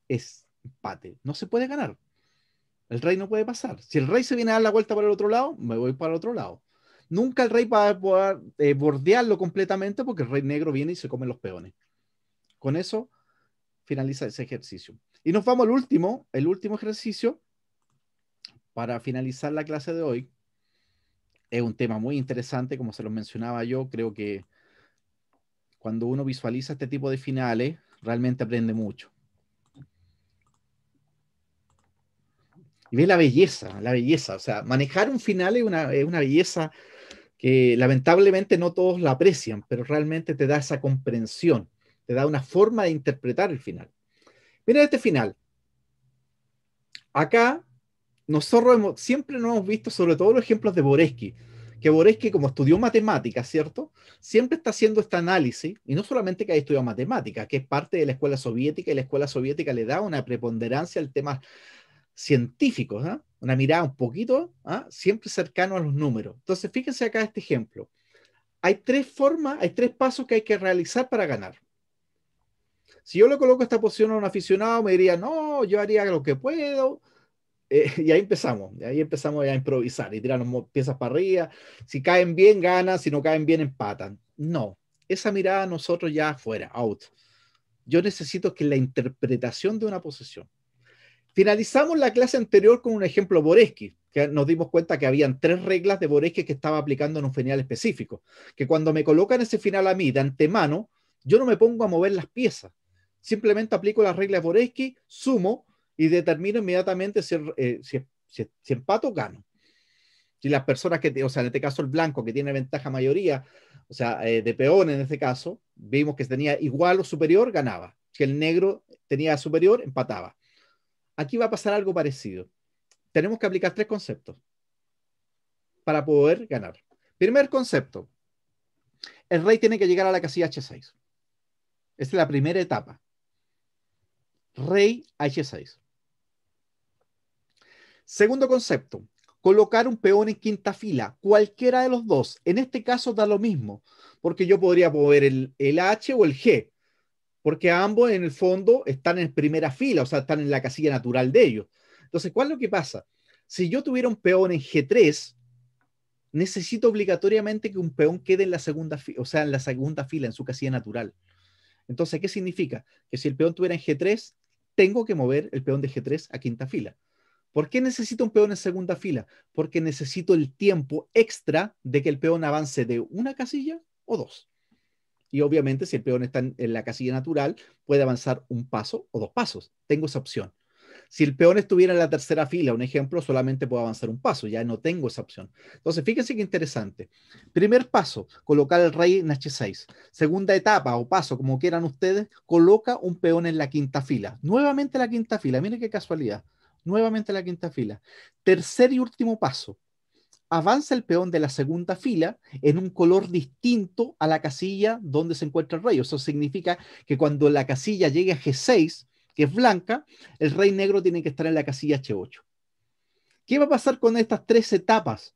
es empate. No se puede ganar. El rey no puede pasar. Si el rey se viene a dar la vuelta para el otro lado, me voy para el otro lado. Nunca el rey va a poder eh, bordearlo completamente porque el rey negro viene y se come los peones. Con eso finaliza ese ejercicio. Y nos vamos al último, el último ejercicio, para finalizar la clase de hoy, es un tema muy interesante, como se lo mencionaba yo, creo que cuando uno visualiza este tipo de finales, realmente aprende mucho. Y ve la belleza, la belleza, o sea, manejar un final es una, una belleza que lamentablemente no todos la aprecian, pero realmente te da esa comprensión, te da una forma de interpretar el final. Mira este final. Acá nosotros siempre nos hemos visto, sobre todo los ejemplos de Boretsky que Boresky, como estudió matemáticas, ¿cierto? Siempre está haciendo este análisis, y no solamente que haya estudiado matemáticas, que es parte de la escuela soviética, y la escuela soviética le da una preponderancia al tema científico, ¿ah? una mirada un poquito, ¿ah? siempre cercano a los números. Entonces, fíjense acá este ejemplo. Hay tres formas, hay tres pasos que hay que realizar para ganar. Si yo le coloco esta posición a un aficionado, me diría, no, yo haría lo que puedo, eh, *laughs* y ahí empezamos, y ahí empezamos a improvisar y tiramos piezas para arriba. Si caen bien, ganan, si no caen bien, empatan. No, esa mirada nosotros ya fuera, out. Yo necesito que la interpretación de una posición. Finalizamos la clase anterior con un ejemplo Boreski, que nos dimos cuenta que habían tres reglas de Boreski que estaba aplicando en un final específico, que cuando me colocan ese final a mí de antemano, yo no me pongo a mover las piezas, simplemente aplico las reglas Boreski, sumo y determino inmediatamente eh, si, empato o gano. Si las personas que, o sea, en este caso el blanco que tiene ventaja mayoría, o sea, eh, de peón en este caso, vimos que tenía igual o superior, ganaba. Si el negro tenía superior, empataba. Aquí va a pasar algo parecido. Tenemos que aplicar tres conceptos para poder ganar. Primer concepto, el rey tiene que llegar a la casilla H6. Esta es la primera etapa. Rey H6. Segundo concepto, colocar un peón en quinta fila, cualquiera de los dos. En este caso da lo mismo, porque yo podría mover el, H o el G, porque ambos en el fondo están en primera fila, o sea, están en la casilla natural de ellos. Entonces, ¿cuál es lo que pasa? Si yo tuviera un peón en G3, necesito obligatoriamente que un peón quede en la segunda fila, o sea, en la segunda fila, en su casilla natural. Entonces, ¿qué significa? Que si el peón tuviera en G3, tengo que mover el peón de G3 a quinta fila. ¿Por qué necesito un peón en segunda fila? Porque necesito el tiempo extra de que el peón avance de una casilla o dos. Y obviamente si el peón está en, la casilla natural, puede avanzar un paso o dos pasos. Tengo esa opción. Si el peón estuviera en la tercera fila, un ejemplo, solamente puedo avanzar un paso, ya no tengo esa opción. Entonces, fíjense qué interesante. Primer paso, colocar el rey en H6. Segunda etapa o paso, como quieran ustedes, coloca un peón en la quinta fila. Nuevamente la quinta fila, miren qué casualidad nuevamente la quinta fila. Tercer y último paso, avanza el peón de la segunda fila en un color distinto a la casilla donde se encuentra el rey. Eso significa que cuando la casilla llegue a G6, que es blanca, el rey negro tiene que estar en la casilla H8. ¿Qué va a pasar con estas tres etapas?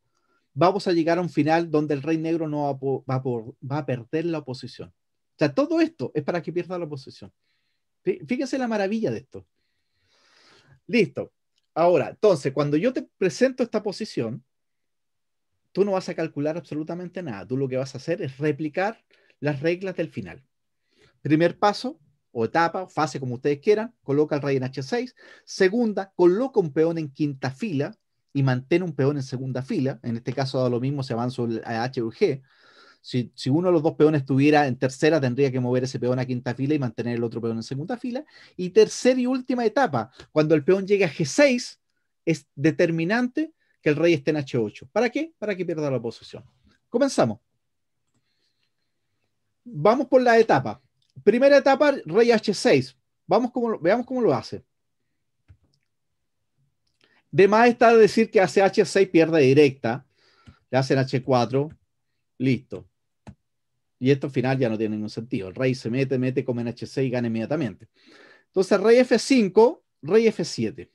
Vamos a llegar a un final donde el rey negro no va va a perder la oposición. O sea, todo esto es para que pierda la oposición. Fíjense la maravilla de esto. Listo. Ahora, entonces, cuando yo te presento esta posición, tú no vas a calcular absolutamente nada. Tú lo que vas a hacer es replicar las reglas del final. Primer paso, o etapa, o fase, como ustedes quieran, coloca al rey en H6. Segunda, coloca un peón en quinta fila y mantén un peón en segunda fila. En este caso da lo mismo se avanza a H G. Si, uno de los dos peones estuviera en tercera, tendría que mover ese peón a quinta fila y mantener el otro peón en segunda fila. Y tercera y última etapa, cuando el peón llegue a G6, es determinante que el rey esté en H8. ¿Para qué? Para que pierda la posición. Comenzamos. Vamos por la etapa. Primera etapa, rey H6. Vamos como veamos cómo lo hace. De más está decir que hace H6 pierde directa, le hacen H4, listo. Y esto al final ya no tiene ningún sentido. El rey se mete, mete, come en H6 y gana inmediatamente. Entonces, rey F5, rey F7.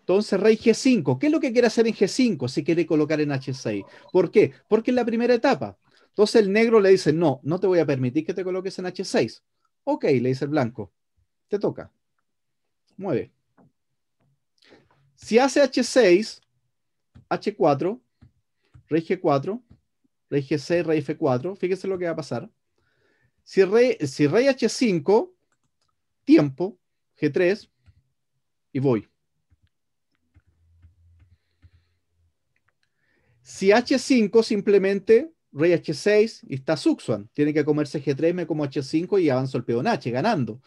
Entonces, rey G5. ¿Qué es lo que quiere hacer en G5 si quiere colocar en H6? ¿Por qué? Porque es la primera etapa. Entonces, el negro le dice, no, no te voy a permitir que te coloques en H6. Ok, le dice el blanco, te toca. Mueve. Si hace H6, H4, rey G4, rey G6, rey F4, fíjense lo que va a pasar. Si rey, si rey H5, tiempo, G3, y voy. Si H5 simplemente, rey H6 y está Suxuan. Tiene que comerse G3, me como H5 y avanzo el peón H, ganando.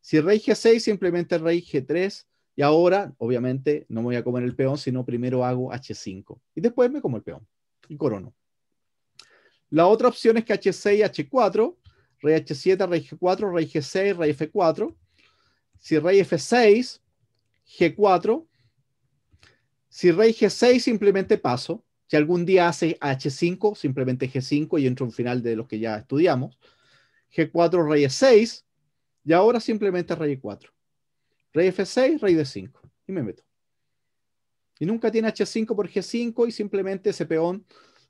Si rey G6, simplemente rey G3. Y ahora, obviamente, no me voy a comer el peón, sino primero hago H5. Y después me como el peón y corono. La otra opción es que H6 H4, rey H7, rey G4, rey G6, rey F4. Si rey F6, G4. Si rey G6, simplemente paso. Si algún día hace H5, simplemente G5 y entro un final de los que ya estudiamos. G4, rey E6. Y ahora simplemente rey E4. Rey F6, rey D5. Y me meto. Y nunca tiene H5 por G5 y simplemente ese peón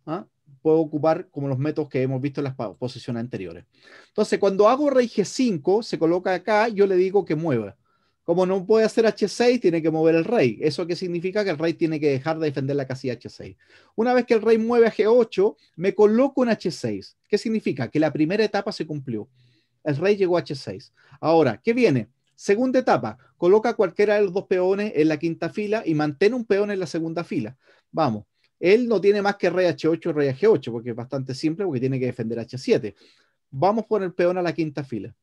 ¿ah? puedo ocupar como los métodos que hemos visto en las posiciones anteriores. Entonces, cuando hago rey G5, se coloca acá, yo le digo que mueva. Como no puede hacer H6, tiene que mover el rey. ¿Eso qué significa? Que el rey tiene que dejar de defender la casilla H6. Una vez que el rey mueve a G8, me coloco en H6. ¿Qué significa? Que la primera etapa se cumplió. El rey llegó a H6. Ahora, ¿qué viene? Segunda etapa, coloca cualquiera de los dos peones en la quinta fila y mantén un peón en la segunda fila. Vamos, él no tiene más que rey H8 y rey G8, porque es bastante simple, porque tiene que defender H7. Vamos por el peón a la quinta fila.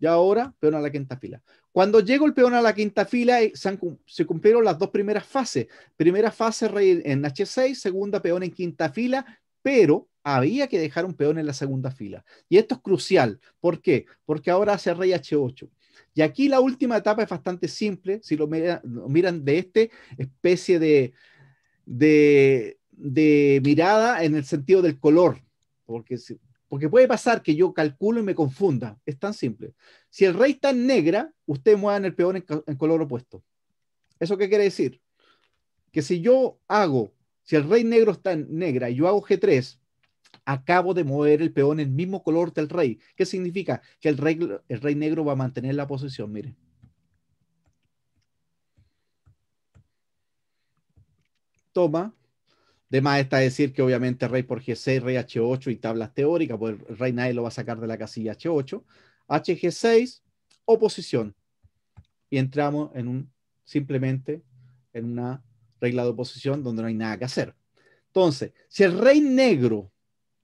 Y ahora, peón a la quinta fila. Cuando llegó el peón a la quinta fila, eh, se cumplieron las dos primeras fases. Primera fase, rey en H6, segunda, peón en quinta fila, pero había que dejar un peón en la segunda fila. Y esto es crucial. ¿Por qué? Porque ahora hace rey H8. Y aquí la última etapa es bastante simple. Si lo miran, de este especie de de, mirada en el sentido del color, porque, porque puede pasar que yo calculo y me confunda, es tan simple. Si el rey está en negra, usted muevan el peón en, color opuesto. ¿Eso qué quiere decir? Que si yo hago, si el rey negro está en negra y yo hago G3, acabo de mover el peón en el mismo color del rey. ¿Qué significa? Que el rey, el rey negro va a mantener la posición, mire toma. De más está decir que obviamente rey por G6, rey H8 y tablas teóricas, pues el rey nadie lo va a sacar de la casilla H8. HG6, oposición. Y entramos en un, simplemente en una regla de oposición donde no hay nada que hacer. Entonces, si el rey negro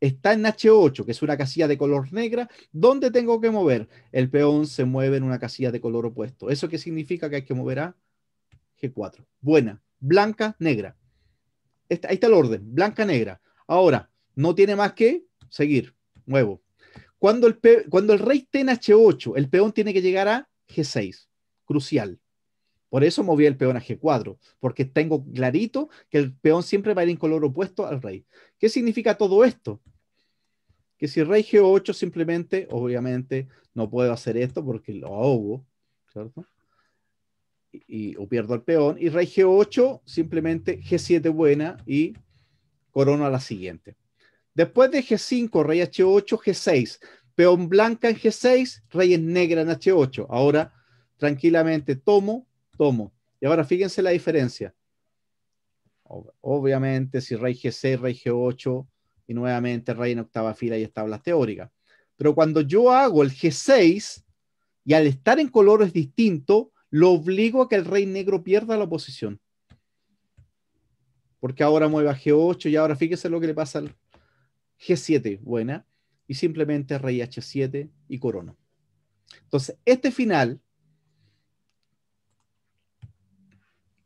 está en H8, que es una casilla de color negra, ¿dónde tengo que mover? El peón se mueve en una casilla de color opuesto. ¿Eso qué significa que hay que mover a G4? Buena, blanca, negra. Está, ahí está el orden, blanca, negra. Ahora, no tiene más que seguir, nuevo. Cuando el, cuando el rey tiene en H8, el peón tiene que llegar a G6, crucial. Por eso moví el peón a G4, porque tengo clarito que el peón siempre va a ir en color opuesto al rey. ¿Qué significa todo esto? Que si el rey G8 simplemente, obviamente, no puedo hacer esto porque lo ahogo, ¿cierto? y, o pierdo el peón. Y rey G8, simplemente G7 buena y corona a la siguiente. Después de G5, rey H8, G6. Peón blanca en G6, rey en negra en H8. Ahora, tranquilamente, tomo, tomo. Y ahora fíjense la diferencia. Obviamente, si rey G6, rey G8 y nuevamente rey en octava fila y tablas teórica Pero cuando yo hago el G6 y al estar en colores distintos, lo obligo a que el rey negro pierda la oposición. Porque ahora mueve a G8 y ahora fíjese lo que le pasa al G7. Buena. Y simplemente rey H7 y corona. Entonces, este final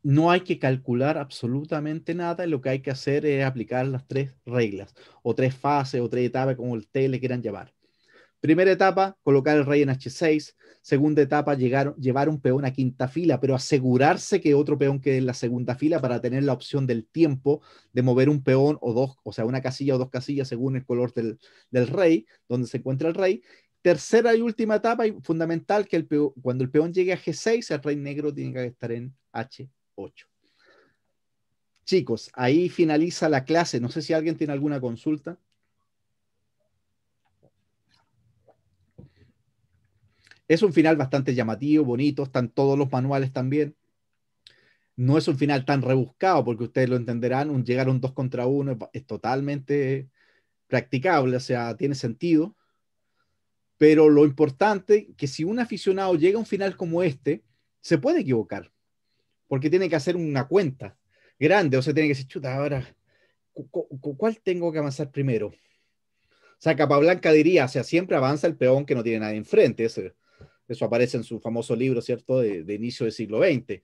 no hay que calcular absolutamente nada, lo que hay que hacer es aplicar las tres reglas, o tres fases, o tres etapas, como ustedes le quieran llamar. Primera etapa, colocar el rey en H6. Segunda etapa, llevar un peón a quinta fila, pero asegurarse que otro peón quede en la segunda fila para tener la opción del tiempo de mover un peón o dos, o sea, una casilla o dos casillas según el color del, rey, donde se encuentra el rey. Tercera y última etapa, y fundamental, que el cuando el peón llegue a G6, el rey negro tiene que estar en H8. Chicos, ahí finaliza la clase. No sé si alguien tiene alguna consulta. Es un final bastante llamativo, bonito, están todos los manuales también. No es un final tan rebuscado, porque ustedes lo entenderán, llegar a un 2 contra uno es, totalmente practicable, o sea, tiene sentido. Pero lo importante, que si un aficionado llega a un final como este, se puede equivocar, porque tiene que hacer una cuenta grande, o sea, tiene que decir, chuta, ahora, ¿cuál tengo que avanzar primero? O sea, Capablanca diría, o sea, siempre avanza el peón que no tiene nadie enfrente. Eso aparece en su famoso libro, ¿cierto?, de, inicio del siglo XX,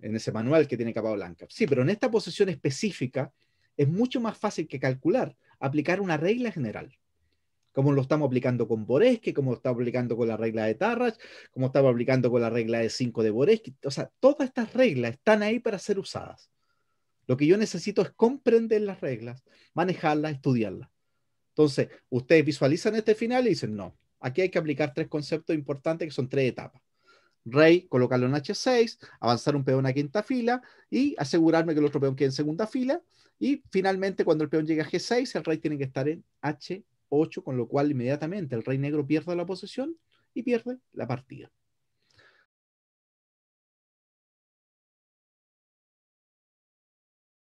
en ese manual que tiene capa blanca. Sí, pero en esta posición específica es mucho más fácil que calcular, aplicar una regla general como lo estamos aplicando con boresque como lo estamos aplicando con la regla de Tarras, como estamos aplicando con la regla de 5 de boresque O sea, todas estas reglas están ahí para ser usadas. Lo que yo necesito es comprender las reglas, manejarlas, estudiarlas. Entonces, ustedes visualizan este final y dicen, no, aquí hay que aplicar tres conceptos importantes que son tres etapas. Rey, colocarlo en H6, avanzar un peón a quinta fila y asegurarme que el otro peón quede en segunda fila. Y finalmente, cuando el peón llegue a G6, el rey tiene que estar en H8, con lo cual inmediatamente el rey negro pierde la posesión y pierde la partida.